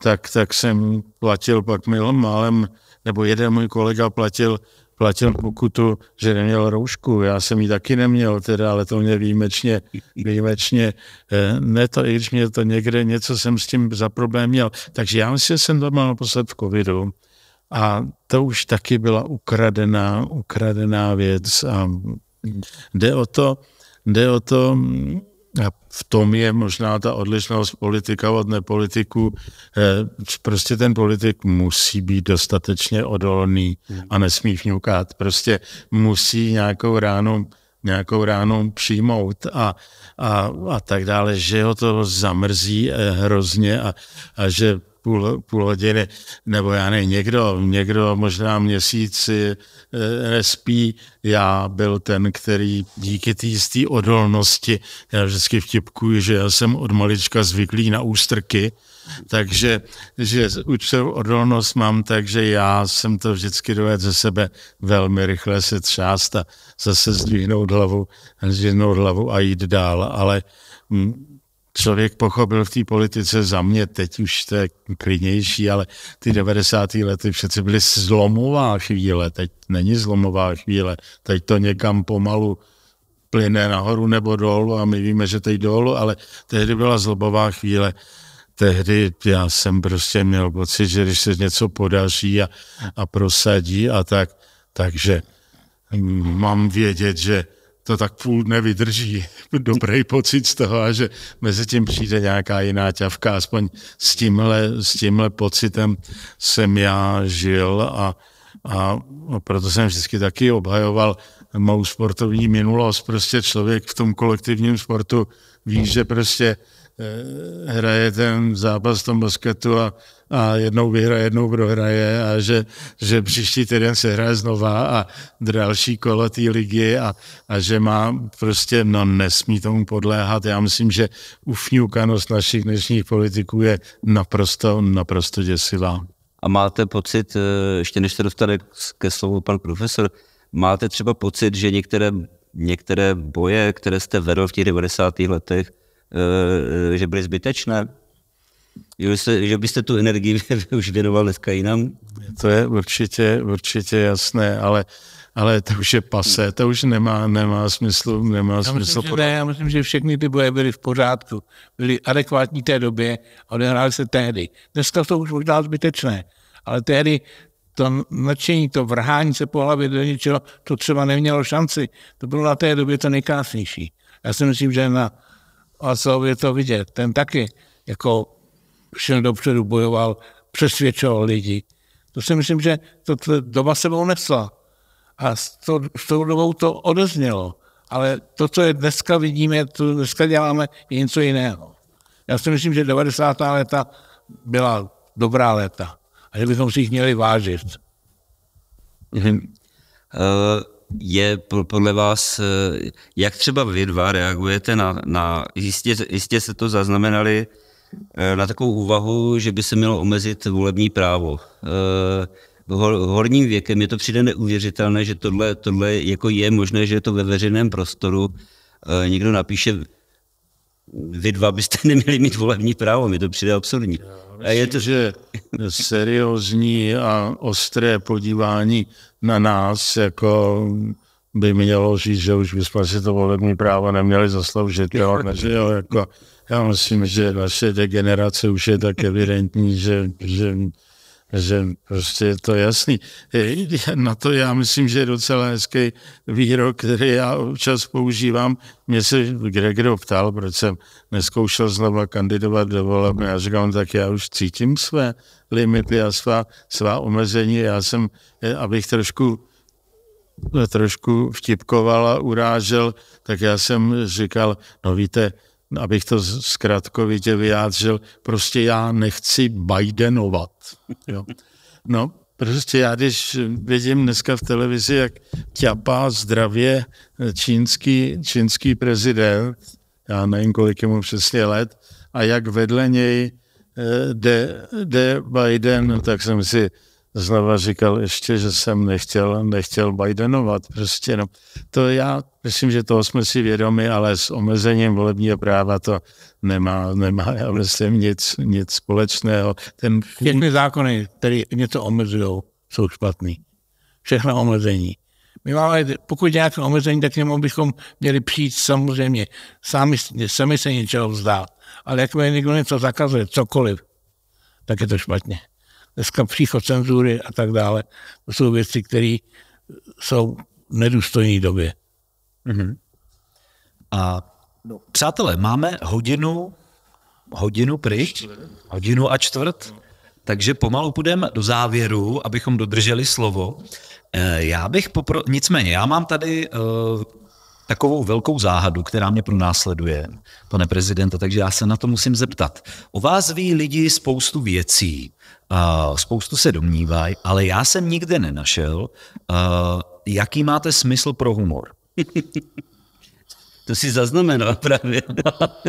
tak, tak jsem platil pak mil, málem, nebo jeden můj kolega platil platil pokutu, že neměl roušku. Já jsem ji taky neměl, teda, ale to mě výjimečně, výjimečně eh, ne to, i když mě to někde, něco jsem s tím za problém měl. Takže já myslím, že jsem to měl naposled v covidu a to už taky byla ukradená, ukradená věc a jde o to, jde o to, v tom je možná ta odlišnost politika od nepolitiku. Eh, prostě ten politik musí být dostatečně odolný a nesmí vňukat. Prostě musí nějakou ránu nějakou ránu přijmout a, a, a tak dále, že ho to zamrzí eh, hrozně a, a že půl, půl hodiny, nebo já ne, někdo, někdo možná měsíci eh, nespí. Já byl ten, který díky té jisté odolnosti, já vždycky vtipkuju, že já jsem od malička zvyklý na ústrky, takže že určitou odolnost mám, takže já jsem to vždycky dovedl ze sebe velmi rychle se třást a zase zdvihnout hlavu, zdvihnout hlavu a jít dál. Ale mm, člověk pochopil v té politice za mě, teď už to je klidnější, ale ty 90. lety přece byly zlomová chvíle, teď není zlomová chvíle, teď to někam pomalu plyne nahoru nebo dolů a my víme, že teď dolů, ale tehdy byla zlobová chvíle. Tehdy já jsem prostě měl pocit, že když se něco podaří a, a prosadí a tak, takže mm, mám vědět, že to tak půl nevydrží dobrý pocit z toho, a že mezi tím přijde nějaká jiná ťavka. Aspoň s tímhle, s tímhle pocitem jsem já žil a, a proto jsem vždycky taky obhajoval mou sportovní minulost. Prostě člověk v tom kolektivním sportu ví, že prostě Eh, hraje ten zápas v tom basketu a, a jednou vyhraje, jednou prohraje a že, že příští týden se hraje znova a další kola té ligy a, a že má prostě, no nesmí tomu podléhat. Já myslím, že ufňukanost našich dnešních politiků je naprosto, naprosto děsivá.
A máte pocit, eh, ještě než se dostane ke slovu pan profesor, máte třeba pocit, že některé, některé boje, které jste vedl v těch 90. letech, Eh, že byly zbytečné? Že byste, že byste tu energii už věnoval dneska jinam? To je
určitě, určitě jasné, ale ale to už je pase, to už nemá, nemá smysl.
Nemá já, smysl myslím, ne, já myslím, že všechny ty boje byly v pořádku, byly adekvátní té době a odehrály se tehdy. Dneska to už možná zbytečné, ale tehdy to nadšení, to vrhání se po hlavě do něčeho, to třeba nemělo šanci. To bylo na té době to nejkrásnější. Já si myslím, že na a co je to vidět. Ten taky jako šel dopředu, bojoval, přesvědčoval lidi. To si myslím, že to, doba doba sebou nesla. A s, to, s tou dobou to odeznělo. Ale to, co je dneska vidíme, to dneska děláme, je něco jiného. Já si myslím, že 90. léta byla dobrá léta a že bychom si jich měli vážit.
Uh, je podle vás, eh, jak třeba vy dva reagujete na, na jistě, jistě se to zaznamenali, eh, na takovou úvahu, že by se mělo omezit volební právo. Eh, horním věkem je to přijde neuvěřitelné, že tohle, tohle jako je možné, že je to ve veřejném prostoru. Někdo napíše, vy dva byste neměli mít volební právo, mi to přijde absurdní. Myslím, a je to, že seriózní a ostré
podívání na nás jako by mělo říct, že už bychom si to volební právo neměli zasloužit. Jo, ne, že jo, jako, já myslím, že naše vlastně degenerace už je tak evidentní, že, že že prostě je to jasný. Na to já myslím, že je docela hezký výrok, který já občas používám. Mě se Gregor ptal, proč jsem neskoušel znova kandidovat do voleb. Já říkám, no, tak já už cítím své limity a svá, svá omezení. Já jsem, abych trošku trošku vtipkoval a urážel, tak já jsem říkal, no víte, abych to zkrátkovitě vyjádřil, prostě já nechci Bidenovat. Jo. No, prostě já, když vidím dneska v televizi, jak ťapá zdravě čínský, čínský prezident, já nevím, kolik je mu přesně let, a jak vedle něj eh, jde, jde Biden, tak jsem si znova říkal ještě, že jsem nechtěl, nechtěl Bidenovat. Prostě no, to já myslím, že toho jsme si vědomi, ale s omezením volebního práva to nemá, nemá já myslím
nic, nic společného. Ten... Všechny zákony, které něco omezují, jsou špatný. Všechna omezení. My máme, pokud nějaké omezení, tak němu bychom měli přijít samozřejmě, sami, sami se něčeho vzdát. Ale jakmile někdo něco zakazuje, cokoliv, tak je to špatně dneska příchod cenzury a tak dále.
To jsou věci, které jsou nedůstojné době. Mm-hmm. A no. přátelé, máme hodinu, hodinu pryč, hodinu a čtvrt, takže pomalu půjdeme do závěru, abychom dodrželi slovo. Eh, já bych popro... Nicméně, já mám tady uh, takovou velkou záhadu, která mě pronásleduje, pane prezidenta, takže já se na to musím zeptat. O vás ví lidi spoustu věcí. Uh, spoustu se domnívají, ale já jsem nikde nenašel, uh, jaký máte smysl pro humor. to si zaznamenal právě.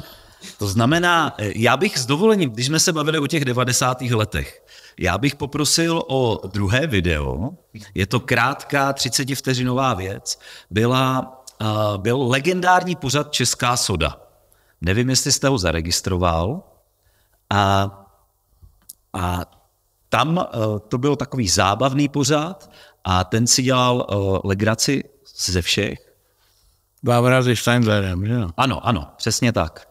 to znamená, já bych s dovolením, když jsme se bavili o těch 90. letech, já bych poprosil o druhé video. Je to krátká 30 vteřinová věc. Byla, uh, byl legendární pořad Česká soda. Nevím, jestli jste ho zaregistroval. A, a tam eh, to byl takový zábavný pořád a ten si dělal eh, legraci ze všech. Bávra se Steinlerem, že Ano, ano, přesně tak.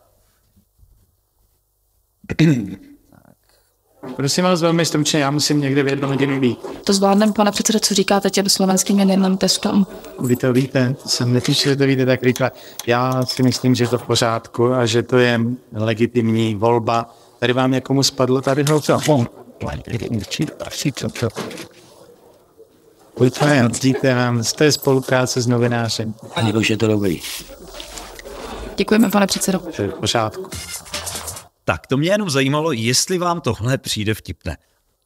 Prosím vás velmi stručně, já musím někde v jednom hodinu být. To zvládnem, pane předsedo, co říkáte těm slovenským jedným testům?
Vy to víte, jsem netušil, že to víte tak rychle. Já si myslím, že je to v pořádku a že to je legitimní volba. Tady vám někomu spadlo tady hlouto platili
vám té spolupráce s novinářem? Ani už je to dobrý. Děkujeme, pane předsedo. V pořádku. Tak to mě jenom zajímalo, jestli vám tohle přijde vtipné.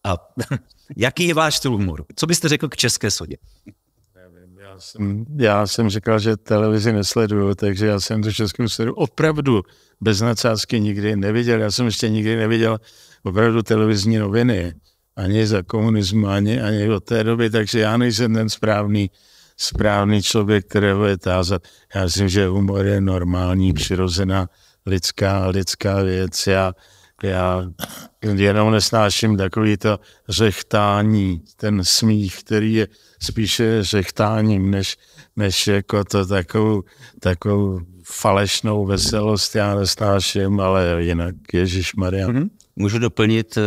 A jaký je váš styl humoru? Co byste řekl k České sodě?
Já jsem, já jsem říkal, že televizi nesleduju, takže já jsem tu českou sodu opravdu bez nadsázky nikdy neviděl. Já jsem ještě nikdy neviděl opravdu televizní noviny, ani za komunismu, ani, ani od té doby, takže já nejsem ten správný, správný člověk, kterého je tázat. Já myslím, že humor je normální, přirozená lidská, lidská věc. Já, já jenom nesnáším takový to řechtání, ten smích, který je spíše řechtáním, než, než jako to takovou,
takovou falešnou veselost já nesnáším, ale jinak Ježíš Maria. Mm-hmm můžu doplnit eh,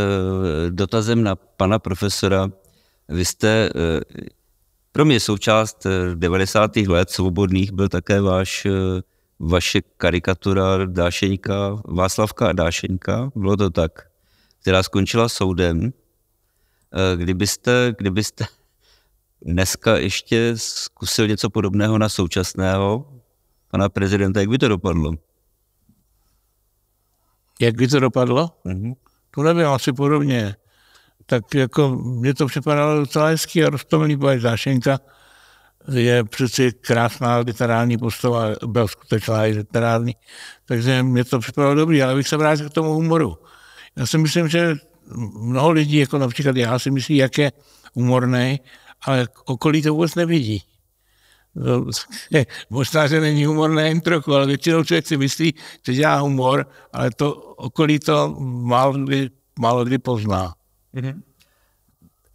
dotazem na pana profesora. Vy jste, eh, pro mě součást 90. Eh, let svobodných byl také váš, vaše karikatura Dášeňka, Václavka a Dášeňka, bylo to tak, která skončila soudem. Kdybyste, kdybyste dneska ještě zkusil něco podobného na současného pana prezidenta, jak by to dopadlo? Jak by to dopadlo? Mm-hmm.
To nevím, asi podobně. Tak jako mě to připadalo docela hezky a roztomilý Bajt Zášenka je přeci krásná literární postava, byl skutečná i literární, takže mě to připadalo dobrý, ale bych se vrátil k tomu humoru. Já si myslím, že mnoho lidí, jako například já si myslí, jak je humorný, ale okolí to vůbec nevidí. Eh, možná, že není humor nejen trochu, ale většinou člověk si myslí, že dělá humor, ale to okolí to málo
kdy, málo kdy pozná. Mm-hmm.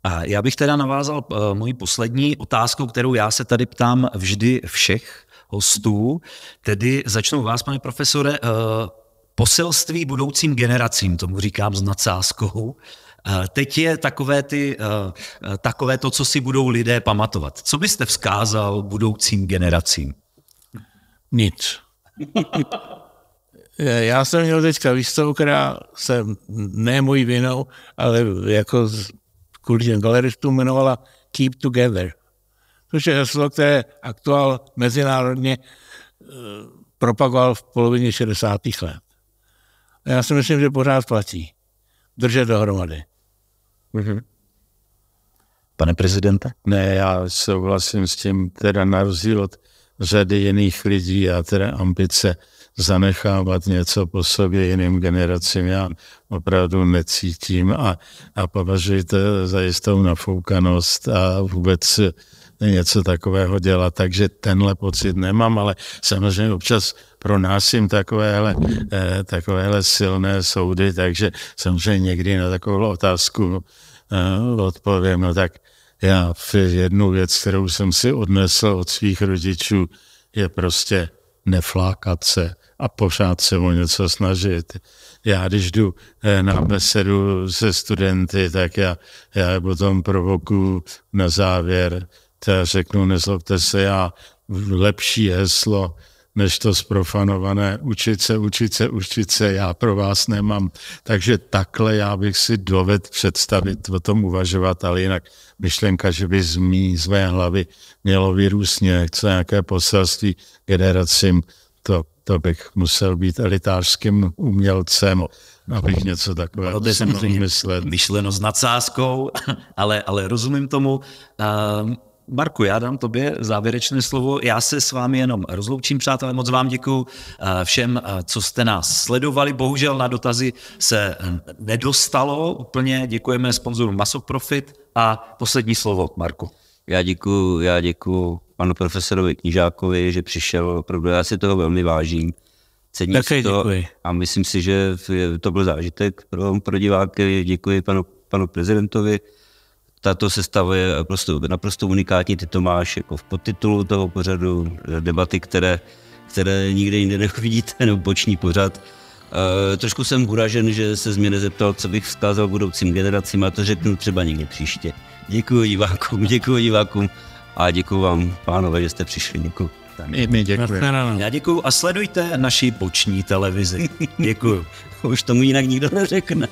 A já bych teda navázal uh, moji poslední otázkou, kterou já se tady ptám vždy všech hostů. Tedy začnou vás, pane profesore, uh, poselství budoucím generacím, tomu říkám s nadsázkou. Eh, teď je takové, ty, eh, eh, takové to, co si budou lidé pamatovat. Co byste vzkázal budoucím generacím? Nic.
Já jsem měl teďka výstavu, která se ne mojí vinou, ale jako kvůli těm galeristům jmenovala Keep Together, což je heslo, které aktuál mezinárodně propagoval v polovině 60. let. já si myslím, že pořád platí. Držet dohromady. Mm-hmm.
Pane prezidente?
Ne, já souhlasím s tím, teda na rozdíl od řady jiných lidí, a teda ambice zanechávat něco po sobě jiným generacím já opravdu necítím a, a považuji to za jistou nafoukanost a vůbec něco takového dělat, takže tenhle pocit nemám, ale samozřejmě občas pronásím takovéhle, eh, takovéhle silné soudy, takže samozřejmě někdy na takovou otázku no, eh, odpovím, no tak já jednu věc, kterou jsem si odnesl od svých rodičů, je prostě neflákat se a pořád se o něco snažit. Já když jdu eh, na besedu se studenty, tak já, já potom provokuju na závěr, to já řeknu, nezlobte se, já lepší heslo, než to zprofanované, učit se, učit se, učit se, já pro vás nemám. Takže takhle já bych si dovedl představit, o tom uvažovat, ale jinak myšlenka, že by z mý, z mé hlavy mělo vyrůst něco, nějaké poselství generacím, to, to bych musel být elitářským umělcem, abych něco
takového to jsem myslet. Myšleno s nadsázkou, ale, ale rozumím tomu. Um, Marku, já dám tobě závěrečné slovo. Já se s vámi jenom rozloučím, přátelé. Moc vám děkuji eh, všem, eh, co jste nás sledovali. Bohužel na dotazy se eh, nedostalo úplně. Děkujeme sponzoru Masoprofit a poslední slovo, Marku.
Já děkuji, já děkuji panu profesorovi Knížákovi, že přišel. Opravdu já si toho velmi vážím. Cením Také to děkuji. a myslím si, že to byl zážitek pro, pro diváky. Děkuji panu, panu prezidentovi tato sestava je prostě naprosto unikátní. Ty to máš jako v podtitulu toho pořadu, eh, debaty, které, které nikde jinde nevidíte, nebo boční pořad. E, trošku jsem uražen, že se z mě nezeptal, co bych vzkázal budoucím generacím a to řeknu třeba někdy příště. Děkuji divákům, děkuji divákům a děkuji vám, pánové, že jste přišli. Děkuji. My, my děkujeme. Já děkuji a sledujte naši boční televizi. děkuji. Už tomu jinak nikdo neřekne.